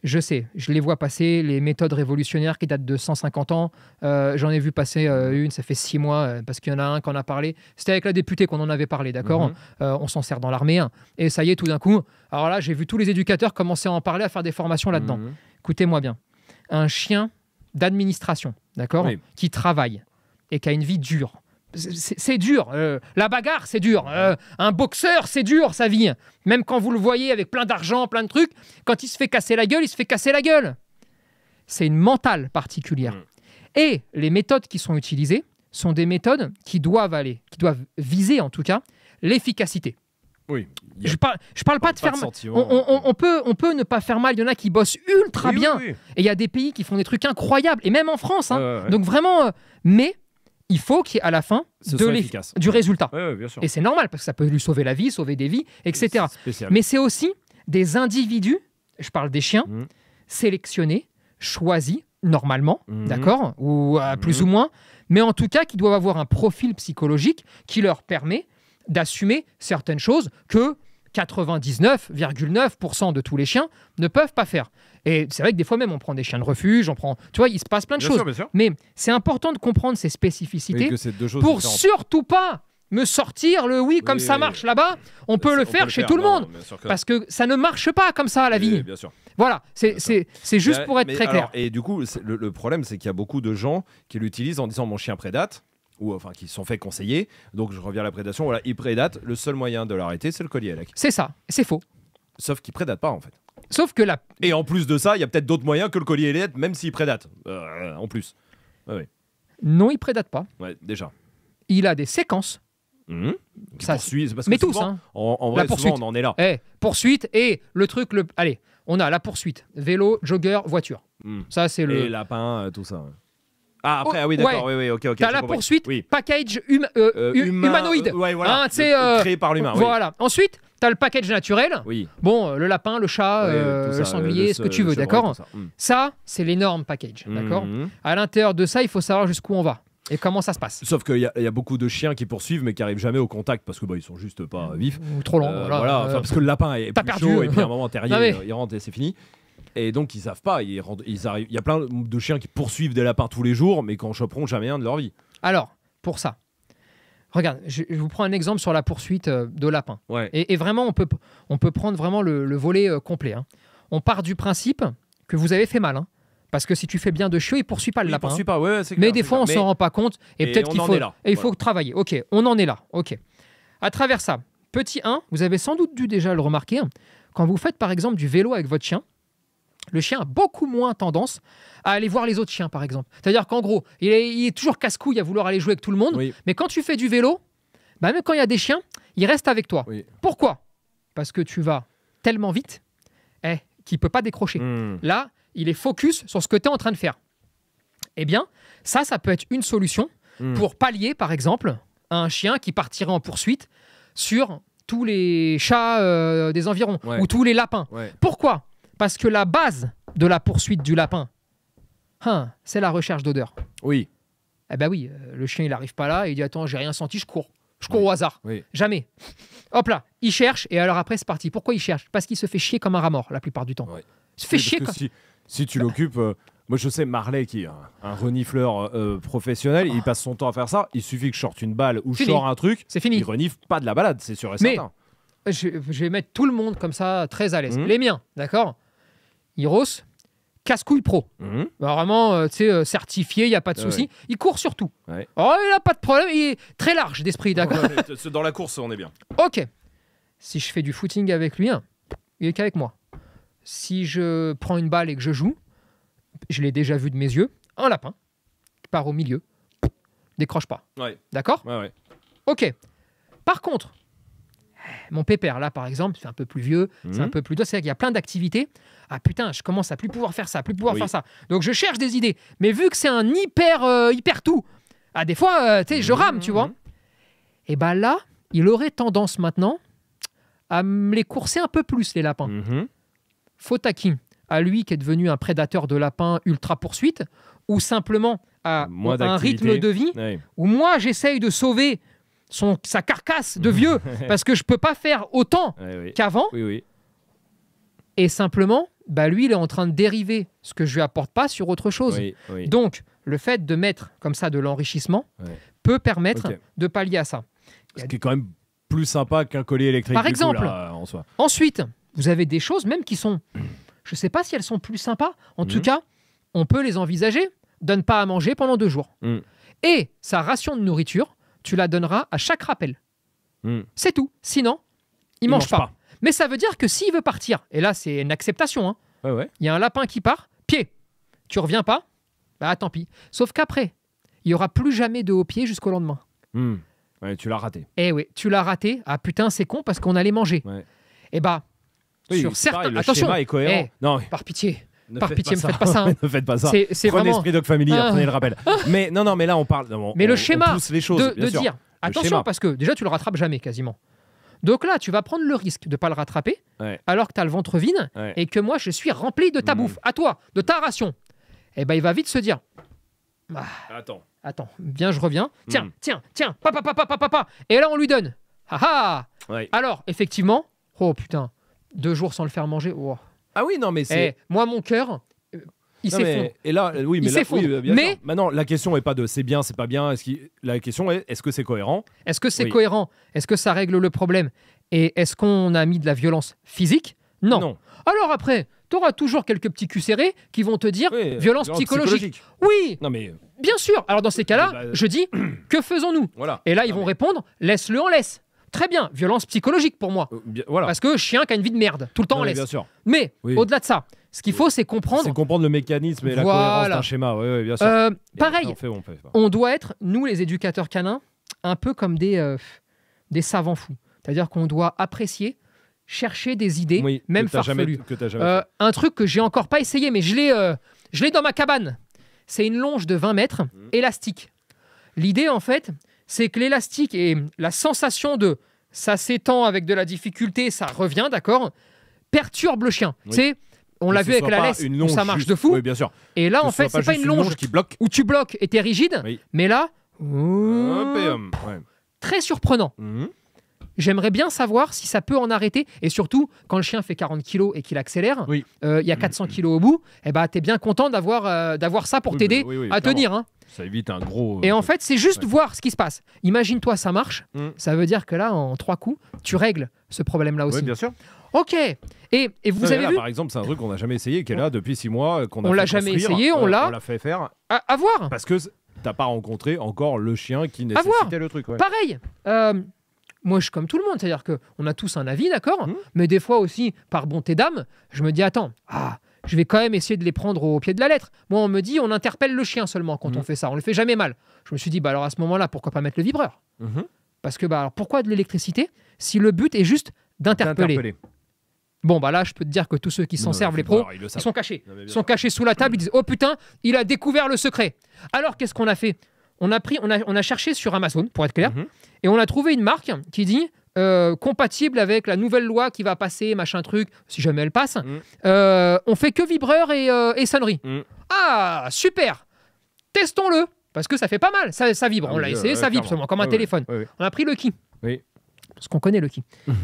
je sais, je les vois passer, les méthodes révolutionnaires qui datent de 150 ans. Euh, j'en ai vu passer euh, une, ça fait six mois, euh, parce qu'il y en a un qu'on a parlé. C'était avec la députée qu'on en avait parlé, d'accord mhm. On s'en sert dans l'armée. Hein. Et ça y est, tout d'un coup, alors là, j'ai vu tous les éducateurs commencer à en parler, à faire des formations là-dedans. Mhm. Écoutez-moi bien. Un chien d'administration, d'accord Qui travaille et qui a une vie dure, c'est dur. Euh, la bagarre, c'est dur. Euh, un boxeur, c'est dur, sa vie. Même quand vous le voyez avec plein d'argent, plein de trucs, quand il se fait casser la gueule, il se fait casser la gueule. C'est une mentale particulière. Mm. Et les méthodes qui sont utilisées sont des méthodes qui doivent aller, qui doivent viser en tout cas, l'efficacité. Oui. Je parle, parle pas de faire mal. On, peut, on peut ne pas faire mal. Il y en a qui bossent ultra bien. Et il y a des pays qui font des trucs incroyables. Et même en France. Hein. Donc vraiment. Euh, mais il faut qu'il y ait à la fin efficace. du résultat. Et c'est normal parce que ça peut lui sauver la vie, sauver des vies, etc. Mais c'est aussi des individus, je parle des chiens, mm. sélectionnés, choisis normalement, mm. d'accord, ou euh, plus mm. ou moins, mais en tout cas qui doivent avoir un profil psychologique qui leur permet d'assumer certaines choses que 99,9% de tous les chiens ne peuvent pas faire. Et c'est vrai que des fois même, on prend des chiens de refuge, on prend. Tu vois, il se passe plein de choses. Mais c'est important de comprendre ces spécificités pour surtout pas me sortir le oui comme ça marche là-bas, on bah, peut le faire chez tout le monde. Parce que ça ne marche pas comme ça à la vie. bien sûr. Voilà, c'est juste pour être très clair. et du coup, le, problème, c'est qu'il y a beaucoup de gens qui l'utilisent en disant mon chien prédate ou enfin qui sont fait conseiller. Donc je reviens à la prédation. Voilà, il prédate. Le seul moyen de l'arrêter, c'est le collier à C'est ça. C'est faux. Sauf qu'il prédate pas en fait. Sauf que la. Et en plus de ça, il y a peut-être d'autres moyens que le collier et même s'il prédate. Euh, en plus. Non, il prédate pas. Ouais, déjà. Il a des séquences. Mmh. Ça, suit. mais que tous, hein. en, vrai, on en est là. Eh, poursuite et le truc, le... allez, on a la poursuite, vélo, jogger, voiture. Mmh. Ça, c'est le. Et lapin, euh, tout ça. Ah, oh, après, ah oui, d'accord, oui, oui, ok, ok. T'as la poursuite, oui. package hum, euh, humanoïde. ouais, voilà, hein, créé par l'humain. Voilà. Ensuite, T'as le package naturel. Oui. Bon, euh, le lapin, le chat, euh, le sanglier, ce que tu veux, d'accord mm. Ça, c'est l'énorme package, mhm. d'accord À l'intérieur de ça, il faut savoir jusqu'où on va. Et comment ça se passe Sauf qu'il y, a beaucoup de chiens qui poursuivent mais qui arrivent jamais au contact parce que bah, ils sont juste pas vifs. Ou trop longs. Euh, voilà. parce que le lapin est plus perdu, chaud et puis à un moment terrier, <laughs> il rentre et c'est fini. Et donc ils savent pas. Ils, ils arrivent. Il y a plein de chiens qui poursuivent des lapins tous les jours mais qui en choperont jamais un de leur vie. Alors pour ça, Regarde, je, vous prends un exemple sur la poursuite euh, de Lapin. Et, vraiment, on peut, on peut prendre vraiment le, volet euh, complet. Hein. On part du principe que vous avez fait mal. Hein. Parce que si tu fais bien de chiot, il poursuit pas le lapin. Hein. pas, ouais, mais des fois, on s'en rend pas compte. Et, peut-être qu'il faut, et il faut travailler. Ok, on en est là. Ok. À travers ça, petit 1, vous avez sans doute dû déjà le remarquer. Quand vous faites par exemple du vélo avec votre chien, le chien a beaucoup moins tendance à aller voir les autres chiens, par exemple. C'est-à-dire qu'en gros, il est, toujours casse-couille à vouloir aller jouer avec tout le monde, mais quand tu fais du vélo, bah, même quand il y a des chiens, il reste avec toi. Pourquoi Parce que tu vas tellement vite eh, qu'il ne peut pas décrocher. Hmm. Là, il est focus sur ce que tu es en train de faire. Eh bien, ça, ça peut être une solution hmm. pour pallier, par exemple, un chien qui partirait en poursuite sur tous les chats euh, des environs ou tous les lapins. Pourquoi parce que la base de la poursuite du lapin, hein, c'est la recherche d'odeur. Oui. Eh ben oui, euh, le chien, il n'arrive pas là, il dit Attends, j'ai rien senti, je cours. Je cours au hasard. Jamais. Hop là, il cherche, et alors après, c'est parti. Pourquoi il cherche Parce qu'il se fait chier comme un rat la plupart du temps. Il se fait chier comme. Si, si tu l'occupes. Euh, moi, je sais Marley qui est un, renifleur euh, professionnel, il passe son temps à faire ça. Il suffit que je sorte une balle ou je sorte un truc, c'est fini. Il renifle pas de la balade, c'est sûr et certain. Je, je, vais mettre tout le monde comme ça, très à l'aise. Mmh. Les miens, d'accord Hiros, casse-couille pro. Mhm. Bah, vraiment, euh, tu sais, euh, certifié, il n'y a pas de souci. Il court surtout. Oh, il n'a pas de problème, il est très large d'esprit, d'accord Dans la course, on est bien. Ok. Si je fais du footing avec lui, hein, il est qu'avec moi. Si je prends une balle et que je joue, je l'ai déjà vu de mes yeux, un lapin par part au milieu, décroche pas. D'accord Ok. Par contre, mon pépère, là, par exemple, c'est un peu plus vieux, c'est un mhm. peu plus doux. C'est-à-dire qu'il y a plein d'activités. Ah putain, je commence à plus pouvoir faire ça, plus pouvoir faire ça. Donc je cherche des idées. Mais vu que c'est un hyper, euh, hyper tout, ah, des fois, euh, je rame, tu vois. Mhm. Et eh bah ben là, il aurait tendance maintenant à me les courser un peu plus, les lapins. Faut à qui À lui qui est devenu un prédateur de lapins ultra poursuite ou simplement à, un rythme de vie où moi j'essaye de sauver son, sa carcasse de <laughs> vieux, parce que je peux pas faire autant qu'avant. Et simplement, bah lui, il est en train de dériver ce que je lui apporte pas sur autre chose. Donc, le fait de mettre comme ça de l'enrichissement peut permettre de pallier à ça. Ce qui est quand même plus sympa qu'un collier électrique. Par exemple, ensuite, vous avez des choses même qui sont, je sais pas si elles sont plus sympas. En tout mhm. cas, on peut les envisager. Donne pas à manger pendant deux jours. Mm. Et sa ration de nourriture, tu la donneras à chaque rappel. Hmm. C'est tout. Sinon, il, ne mange, pas. Mais ça veut dire que s'il veut partir, et là c'est une acceptation, hein. il y a un lapin qui part, pied, tu reviens pas, bah tant pis. Sauf qu'après, il y aura plus jamais de haut pied jusqu'au lendemain. Hmm. tu l'as raté. Eh oui, tu l'as raté. Ah putain, c'est con parce qu'on allait manger. Eh bah, sur certains. Attention, eh, non. par pitié. Ne Par faites pas ça. Hein. <laughs> ne C'est vraiment... Esprit ah. prenez le rappel. <laughs> mais non, non, mais là, on parle. mais le schéma de, dire attention, parce que déjà, tu le rattrapes jamais quasiment. Donc là, tu vas prendre le risque de pas le rattraper, alors que tu as le ventre vide et que moi, je suis rempli de ta mm. bouffe, à toi, de ta ration. Et eh ben, il va vite se dire bah, Attends. Attends, Bien, je reviens. Mm. Tiens, tiens, tiens, papa, papa, papa, papa. Et là, on lui donne. Ah, ah. Alors, effectivement, oh putain, deux jours sans le faire manger, oh. Ah oui, non, mais c'est. Eh, moi, mon cœur, euh, il s'est mais, et là, oui, mais, là, oui, mais... Maintenant, la question n'est pas de c'est bien, c'est pas bien. Est-ce la question est est-ce que c'est cohérent Est-ce que c'est cohérent Est-ce que ça règle le problème Et est-ce qu'on a mis de la violence physique non. Alors après, tu auras toujours quelques petits culs serrés qui vont te dire violence, psychologique. Oui. Non mais euh, bien sûr. Alors dans ces cas-là, bah, je dis euh, que faisons-nous <clears throat> voilà. Et là, ils vont répondre laisse-le en laisse. Très bien, violence psychologique pour moi. Euh, voilà. Parce que chien qui a une vie de merde, tout le temps en laisse. Mais au-delà de ça, ce qu'il faut, c'est comprendre. C'est comprendre le mécanisme et la cohérence d'un schéma. Euh, pareil, on, doit être, nous les éducateurs canins, un peu comme des, euh, des savants fous. C'est-à-dire qu'on doit apprécier, chercher des idées, même farfelues. un truc que j'ai encore pas essayé, mais je l'ai, dans ma cabane. C'est une longe de 20 mètres, mmh. élastique. L'idée, en fait, c'est que l'élastique et la sensation de ça s'étend avec de la difficulté, ça revient, d'accord, perturbe le chien. Tu sais, on l'a vu avec la laisse, où ça marche de fou. Oui, bien sûr. Et là, en fait, c'est pas une longe, qui bloque. où tu bloques et t'es rigide, mais là, hum, très surprenant. Mhm. J'aimerais bien savoir si ça peut en arrêter. Et surtout, quand le chien fait 40 kilos et qu'il accélère, euh, il y a 400 mm. kilos au bout, et eh bah, ben, t'es bien content d'avoir euh, d'avoir ça pour t'aider à tenir. Hein. Ça évite un gros. Euh, et en fait, c'est juste voir ce qui se passe. Imagine-toi, ça marche. Mm. Ça veut dire que là, en trois coups, tu règles ce problème-là aussi. Oui, bien sûr. Ok. Et, et vous avez vu Par exemple, c'est un truc qu'on n'a jamais essayé, qui est là depuis six mois, qu'on On l'a jamais essayé, on, l'a. fait faire. À, voir. Parce que t'as pas rencontré encore le chien qui nécessitait le truc. Ouais. Pareil moi, je suis comme tout le monde, c'est-à-dire qu'on a tous un avis, d'accord mmh. Mais des fois aussi, par bonté d'âme, je me dis, attends, ah, je vais quand même essayer de les prendre au pied de la lettre. Moi, on me dit, on interpelle le chien seulement quand on mmh. fait ça, on le fait jamais mal. Je me suis dit, bah alors à ce moment-là, pourquoi pas mettre le vibreur mmh Parce que, bah alors pourquoi de l'électricité si le but est juste d'interpeller Bon, bah là, je peux te dire que tous ceux qui s'en servent, les pros, ils, sont cachés. ils sont cachés sous la table, ils disent, oh putain, il a découvert le secret. Alors, qu'est-ce qu'on a fait on a, pris, on, a, cherché sur Amazon, pour être clair, mhm. et on a trouvé une marque qui dit euh, compatible avec la nouvelle loi qui va passer, machin truc, si jamais elle passe, mhm. euh, on fait que vibreur et, euh, sonnerie. Mhm. Ah, super Testons-le Parce que ça fait pas mal, ça, vibre. Ah, on l'a essayé, ça vibre seulement, comme un ah, téléphone. On a pris le qui. Oui. Parce qu'on connaît le qui.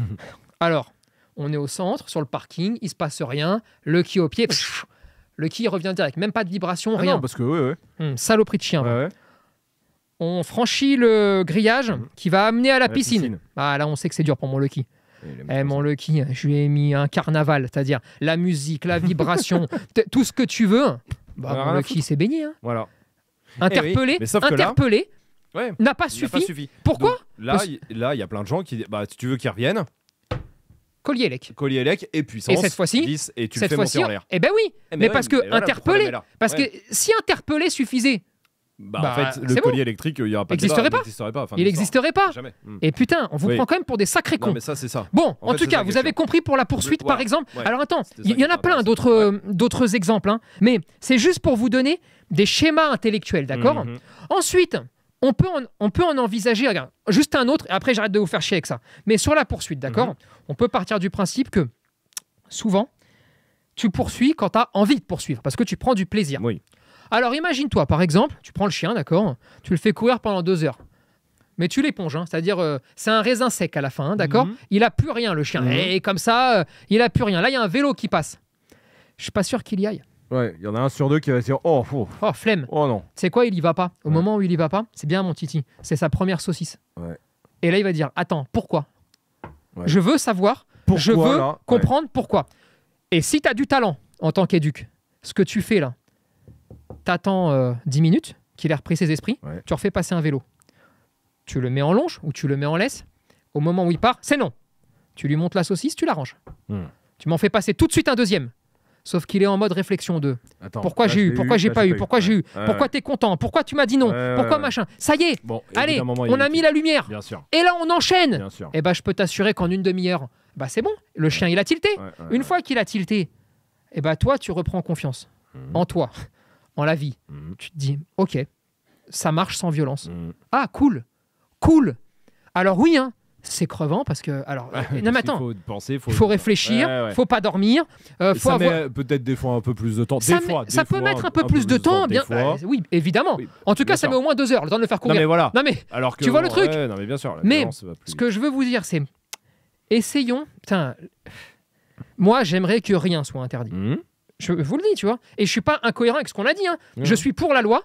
<laughs> Alors, on est au centre, sur le parking, il se passe rien, le qui au pied, le qui revient direct, même pas de vibration, ah rien. parce que, hum, saloperie de chien on franchit le grillage mhm. qui va amener à la, piscine. Ah, là, on sait que c'est dur pour mon Lucky. Eh, mon Lucky, je lui ai mis un carnaval, c'est-à-dire la musique, la vibration, <laughs> tout ce que tu veux. Bah, mon Lucky s'est baigné. Hein. Voilà. Interpellé, eh n'a pas, suffi. Pourquoi Là, il y a plein de gens qui, bah, tu veux qu'ils reviennent. Collier Elec. Collier Elec et puissance. Et cette fois-ci, et tu fais monter Eh ben oui, eh ben mais, ben parce que interpeller, parce que si interpellé suffisait, bah, en bah, fait, le collier électrique, il n'y aura pas il n'existerait pas. Hmm. Et putain, on vous prend quand même pour des sacrés cons. Bon, en, tout cas, vous avez compris pour la poursuite, par exemple. Alors attends, il y, en a plein euh, d'autres exemples, hein. mais c'est juste pour vous donner des schémas intellectuels, d'accord mhm. Ensuite, on peut, en, on peut en envisager, regarde, juste un autre, et après j'arrête de vous faire chier avec ça. Mais sur la poursuite, d'accord mhm. On peut partir du principe que souvent, tu poursuis quand tu as envie de poursuivre, parce que tu prends du plaisir. Oui. Alors imagine-toi, par exemple, tu prends le chien, d'accord Tu le fais courir pendant deux heures. Mais tu l'éponges, hein, c'est-à-dire euh, c'est un raisin sec à la fin, hein, d'accord mhm. Il a plus rien le chien. Mhm. Et comme ça, euh, il a plus rien. Là, il y a un vélo qui passe. Je suis pas sûr qu'il y aille. Ouais, il y en a un sur deux qui va dire Oh, Oh, flemme. Oh non. C'est quoi, il y va pas Au moment où il y va pas, c'est bien mon titi. C'est sa première saucisse. Et là, il va dire Attends, pourquoi Je veux savoir. je veux comprendre pourquoi. Et si tu as du talent en tant qu'éduc, ce que tu fais là, t'attends euh, dix 10 minutes, qu'il ait repris ses esprits, tu refais passer un vélo. Tu le mets en longe ou tu le mets en laisse. Au moment où il part, c'est non. Tu lui montes la saucisse, tu l'arranges. Hmm. Tu m'en fais passer tout de suite un deuxième. Sauf qu'il est en mode réflexion 2 pourquoi j'ai eu, pourquoi j'ai pas eu, pourquoi j'ai eu, pourquoi t'es content, pourquoi tu m'as dit non, pourquoi machin. Ça y est, allez, on a mis la lumière. Et là, on enchaîne. Et eh bah, ben, je peux t'assurer qu'en une demi-heure, bah c'est bon. Le chien, il a tilté. une fois qu'il a tilté, et eh bah ben, toi, tu reprends confiance hmm. en toi en la vie, mhm. tu te dis, ok, ça marche sans violence. Mhm. Ah, cool, cool. Alors oui, hein, c'est crevant parce que alors <laughs> non mais attends, faut penser, faut, réfléchir, faut pas dormir, euh, faut ça euh, peut-être des fois un peu plus de temps. ça, peut mettre un peu, plus, de temps, bien euh, oui évidemment. en tout cas, ça met au moins deux heures le temps de le faire courir. mais voilà. Non mais alors tu vois le truc. non mais bien sûr. mais ce que je veux vous dire, c'est essayons. moi j'aimerais que rien soit interdit. Mhm je vous le dis, tu vois. Et je suis pas incohérent avec ce qu'on a dit. Hein. Je suis pour la loi.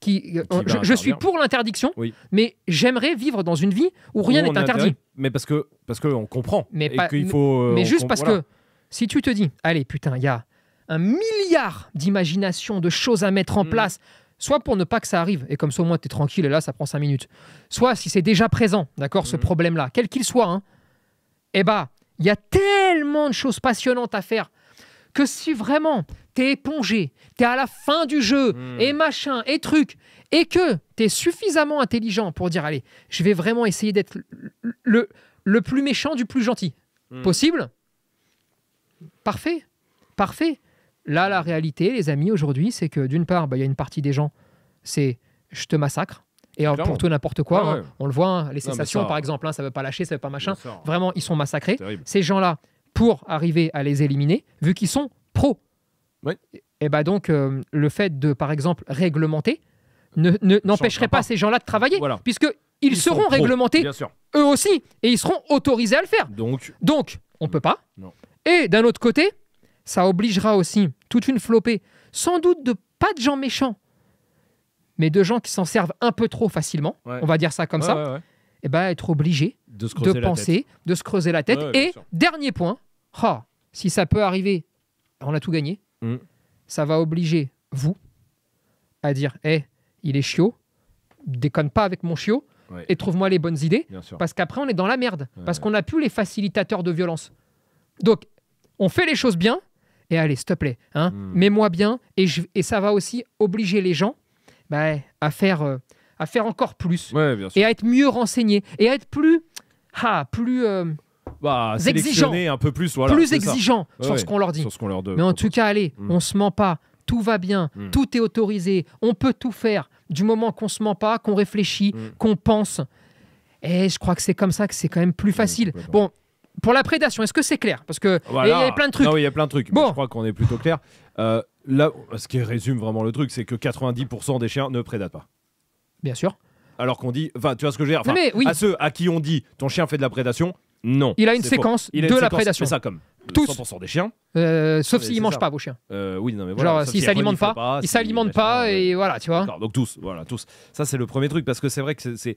Qui, euh, je, suis pour l'interdiction, mais j'aimerais vivre dans une vie où rien n'est interdit. mais parce que parce que on comprend. Mais, faut, euh, mais juste parce que si tu te dis, allez putain, il y a un milliard d'imagination, de choses à mettre en mm. place soit pour ne pas que ça arrive, et comme ça au moins tu es tranquille et là ça prend cinq minutes, soit si c'est déjà présent, d'accord, ce mm. problème-là, quel qu'il soit, hein, eh bah, il y a tellement de choses passionnantes à faire que si vraiment t'es épongé, t'es à la fin du jeu, hmm. et machin, et truc, et que t'es suffisamment intelligent pour dire, allez, je vais vraiment essayer d'être le, le, plus méchant du plus gentil hmm. possible, parfait, parfait. Là, la réalité, les amis, aujourd'hui, c'est que d'une part, bah, il y a une partie des gens, c'est je te massacre. Et pour tout n'importe quoi, ah hein, on le voit, hein, les sensations, par exemple, hein, ça ne veut pas lâcher, ça veut pas machin. Vraiment, ils sont massacrés. Ces gens-là, pour arriver à les éliminer, vu qu'ils sont pros. Et bah donc, euh, le fait de, par exemple, réglementer n'empêcherait ne, pas, ces gens-là de travailler, puisqu'ils puisque ils, seront réglementés eux aussi, et ils seront autorisés à le faire. Donc, donc on ne peut pas. Et d'un autre côté, ça obligera aussi toute une flopée, sans doute de pas de gens méchants, mais de gens qui s'en servent un peu trop facilement, on va dire ça comme ça, et eh ben, être obligé de, penser, de se creuser la tête. et dernier point, si ça peut arriver, on a tout gagné. Mm. Ça va obliger vous à dire hé, eh, il est chiot, déconne pas avec mon chiot. Et trouve-moi les bonnes idées, parce qu'après on est dans la merde, parce qu'on n'a plus les facilitateurs de violence. Donc, on fait les choses bien, et allez, s'il te plaît, hein, mm. mets-moi bien, et, ça va aussi obliger les gens ben, à faire euh, à faire encore plus et à être mieux renseigné et à être plus, ah, plus euh, bah, exigeant, un peu plus, voilà, plus exigeant sur ce qu'on leur dit. Sur ce qu'on leur Mais en tout cas, allez, mm. on se ment pas. Tout va bien, mm. tout est autorisé, on peut tout faire du moment qu'on se ment pas, qu'on réfléchit, mm. qu'on pense. Et je crois que c'est comme ça que c'est quand même plus facile. bon, pour la prédation, est-ce que c'est clair Parce que il y a plein de trucs. il y a plein de trucs. Bon. je crois qu'on est plutôt clair. Euh, là, ce qui résume vraiment le truc, c'est que 90% des chiens ne prédatent pas. Bien sûr. Alors qu'on dit, enfin, tu vois ce que je veux dire. À ceux à qui on dit ton chien fait de la prédation, non. Il a une séquence de la prédation. C'est ça comme. Tous. 100% des chiens. Euh, sauf s'ils mangent pas vos chiens. Euh, oui, non, mais voilà. Genre s'ils s'alimentent pas, pas, ils s'alimentent pas, et euh, voilà, tu vois. Donc tous, voilà, tous. Ça c'est le premier truc parce que c'est vrai que c'est,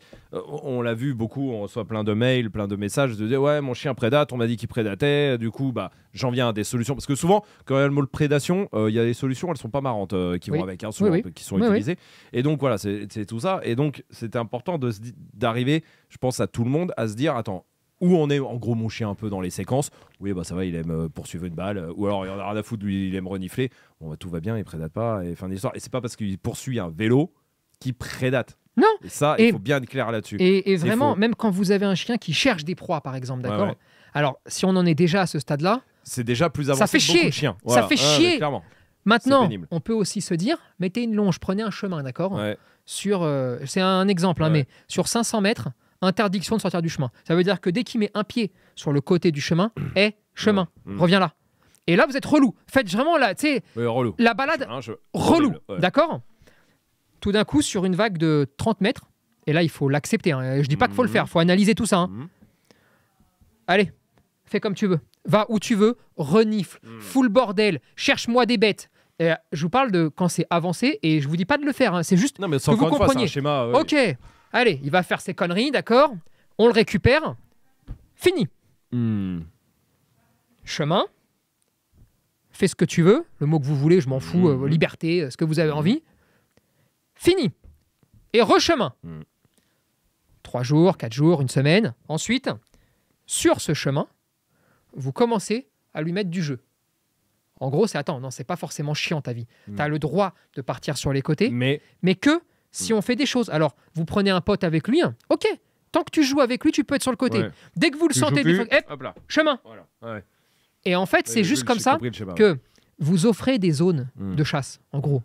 on l'a vu beaucoup, on reçoit plein de mails, plein de messages de dire ouais mon chien prédate, on m'a dit qu'il prédatait, du coup bah j'en viens à des solutions parce que souvent quand il y a le mot de prédation, il y a des solutions, elles sont pas marrantes qui vont avec, hein, qui sont utilisées. Et donc voilà, c'est tout ça. Et donc c'était important de d'arriver, je pense à tout le monde, à se dire attends où on est en gros mouché un peu dans les séquences. Oui, bah ça va, il aime euh, poursuivre une balle, ou alors il en a rien à foutre, lui, il aime renifler. Bon, bah, tout va bien, il prédate pas, et fin d'histoire. Et c'est pas parce qu'il poursuit un vélo qu'il prédate. Non. ça, il faut bien être clair là-dessus. Et, vraiment, même quand vous avez un chien qui cherche des proies, par exemple, d'accord. Alors, si on en est déjà à ce stade-là, c'est déjà plus avancé. Ça fait chier. Chiens. Ça fait ah, chier. Clairement. Maintenant, on peut aussi se dire, mettez une longe, prenez un chemin, d'accord. Sur, euh, c'est un exemple, hein, mais sur 500 mètres, interdiction de sortir du chemin. Ça veut dire que dès qu'il met un pied sur le côté du chemin, et <clears throat> chemin, mm. reviens là. Et là, vous êtes relou. Faites vraiment la, la balade relou. D'accord Tout d'un coup, sur une vague de 30 mètres, et là, il faut l'accepter. Hein. Je dis pas qu'il faut le mm. faire, il faut analyser tout ça. Hein. Mm. Allez, fais comme tu veux. Va où tu veux, renifle, fous bordel, cherche-moi des bêtes. Euh, je vous parle de quand c'est avancé et je vous dis pas de le faire, hein, c'est juste non, mais que vous compreniez. Ok, Allez, il va faire ses conneries, d'accord On le récupère. Fini. Hmm. Chemin. Fais ce que tu veux, le mot que vous voulez, je m'en fous, euh, hmm. liberté, euh, ce que vous avez envie. Fini. Et rechemin. Hmm. Trois jours, quatre jours, une semaine. Ensuite, sur ce chemin, vous commencez à lui mettre du jeu. En gros, c'est attends, non, c'est pas forcément chiant ta vie. Tu as le droit de partir sur les côtés, mais que Hmm. Si on fait des choses, alors vous prenez un pote avec lui, hein. ok. Tant que tu joues avec lui, tu peux être sur le côté. Dès que vous le sentez, hop, là. chemin. Et en fait, c'est juste comme ça que vous offrez des zones hmm. de chasse, en gros,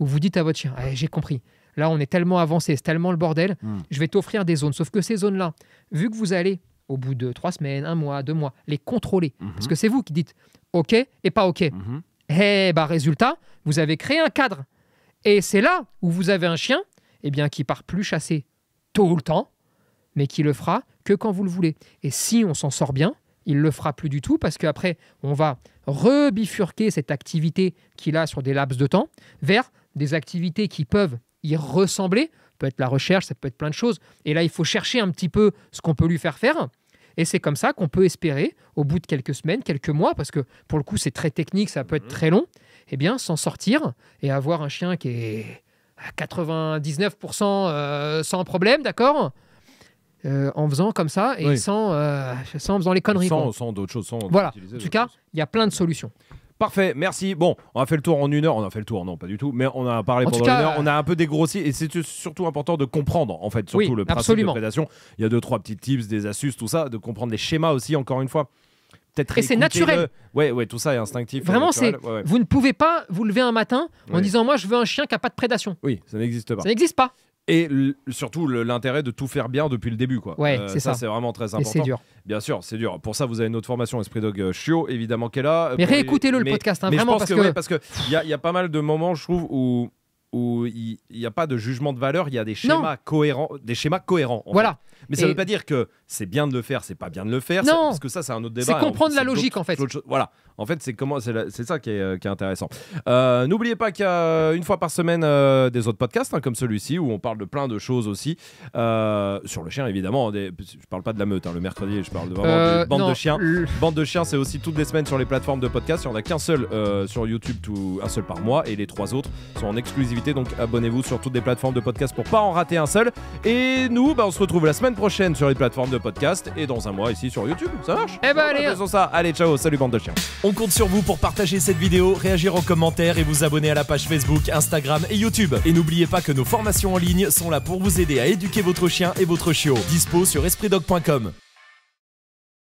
où vous dites à votre chien, eh, j'ai compris. Là, on est tellement avancé, c'est tellement le bordel. Hmm. Je vais t'offrir des zones. Sauf que ces zones-là, vu que vous allez au bout de trois semaines, un mois, deux mois, les contrôler. Mhm. Parce que c'est vous qui dites OK et pas OK. Mhm. Eh bah, résultat, vous avez créé un cadre et c'est là où vous avez un chien eh bien, qui part plus chasser tout le temps, mais qui le fera que quand vous le voulez. Et si on s'en sort bien, il le fera plus du tout parce qu'après, on va rebifurquer cette activité qu'il a sur des laps de temps vers des activités qui peuvent y ressembler. peut être la recherche, ça peut être plein de choses. Et là, il faut chercher un petit peu ce qu'on peut lui faire faire. Et c'est comme ça qu'on peut espérer, au bout de quelques semaines, quelques mois, parce que pour le coup, c'est très technique, ça peut être mhm. très long, eh bien, s'en sortir et avoir un chien qui est à 99% euh, sans problème, d'accord euh, en faisant comme ça et sans, euh, sans en faisant les conneries. Sans, sans d'autres choses. Sans voilà. En tout cas, il y a plein de solutions. Parfait, merci. Bon, on a fait le tour en une heure. On a fait le tour, non, pas du tout, mais on a parlé pendant une heure. On a un peu dégrossi et c'est surtout important de comprendre, en fait, surtout le principe absolument. de prédation. Il y a deux, trois petits tips, des astuces, tout ça, de comprendre les schémas aussi, encore une fois. peut-être Et c'est naturel. Ouais, ouais, tout ça est instinctif. Vraiment, c'est. Vous ne pouvez pas vous lever un matin en disant Moi, je veux un chien qui n'a pas de prédation. Oui, ça n'existe pas. Ça n'existe pas et surtout l'intérêt de tout faire bien depuis le début quoi. Ouais, euh, c'est ça, c'est vraiment très important. c'est dur. Bien sûr, c'est dur. Pour ça, vous avez notre formation Esprit Dog euh, Chio évidemment qu'elle est là. Mais réécoutez-le le podcast, hein, vraiment parce que, parce que il y, y, a pas mal de moments, je trouve, où où il n'y a pas de jugement de valeur, il y a des schémas cohérents, des schémas cohérents. Voilà. Mais ça ne veut pas dire que c'est bien de le faire, c'est pas bien de le faire. Parce que ça, c'est un autre débat. C'est hein. comprendre la logique, en fait. Voilà. En fait, c'est comment, c'est ça qui est, euh, qui est intéressant. Euh, n'oubliez pas qu'il y a euh, une fois par semaine des autres podcasts, hein, comme celui-ci, où on parle de plein de choses aussi. sur le chien, évidemment. Je hein, je parle pas de la meute, le mercredi, je parle de bande de chiens. Bande de chiens, c'est aussi toutes les semaines sur les plateformes de podcast. Il n'y en a qu'un seul sur YouTube, tout, un seul par mois, et les trois autres sont en exclusivité. Donc abonnez-vous sur toutes les plateformes de podcast pour pas en rater un seul. Et nous, bah, on se retrouve la semaine prochaine sur les plateformes de podcast et dans un mois ici sur YouTube. Ça marche Eh ben allez ça. Allez, ciao, salut bande de chiens. On compte sur vous pour partager cette vidéo, réagir en commentaire et vous abonner à la page Facebook, Instagram et YouTube. Et n'oubliez pas que nos formations en ligne sont là pour vous aider à éduquer votre chien et votre chiot. Dispo sur espritdoc.com.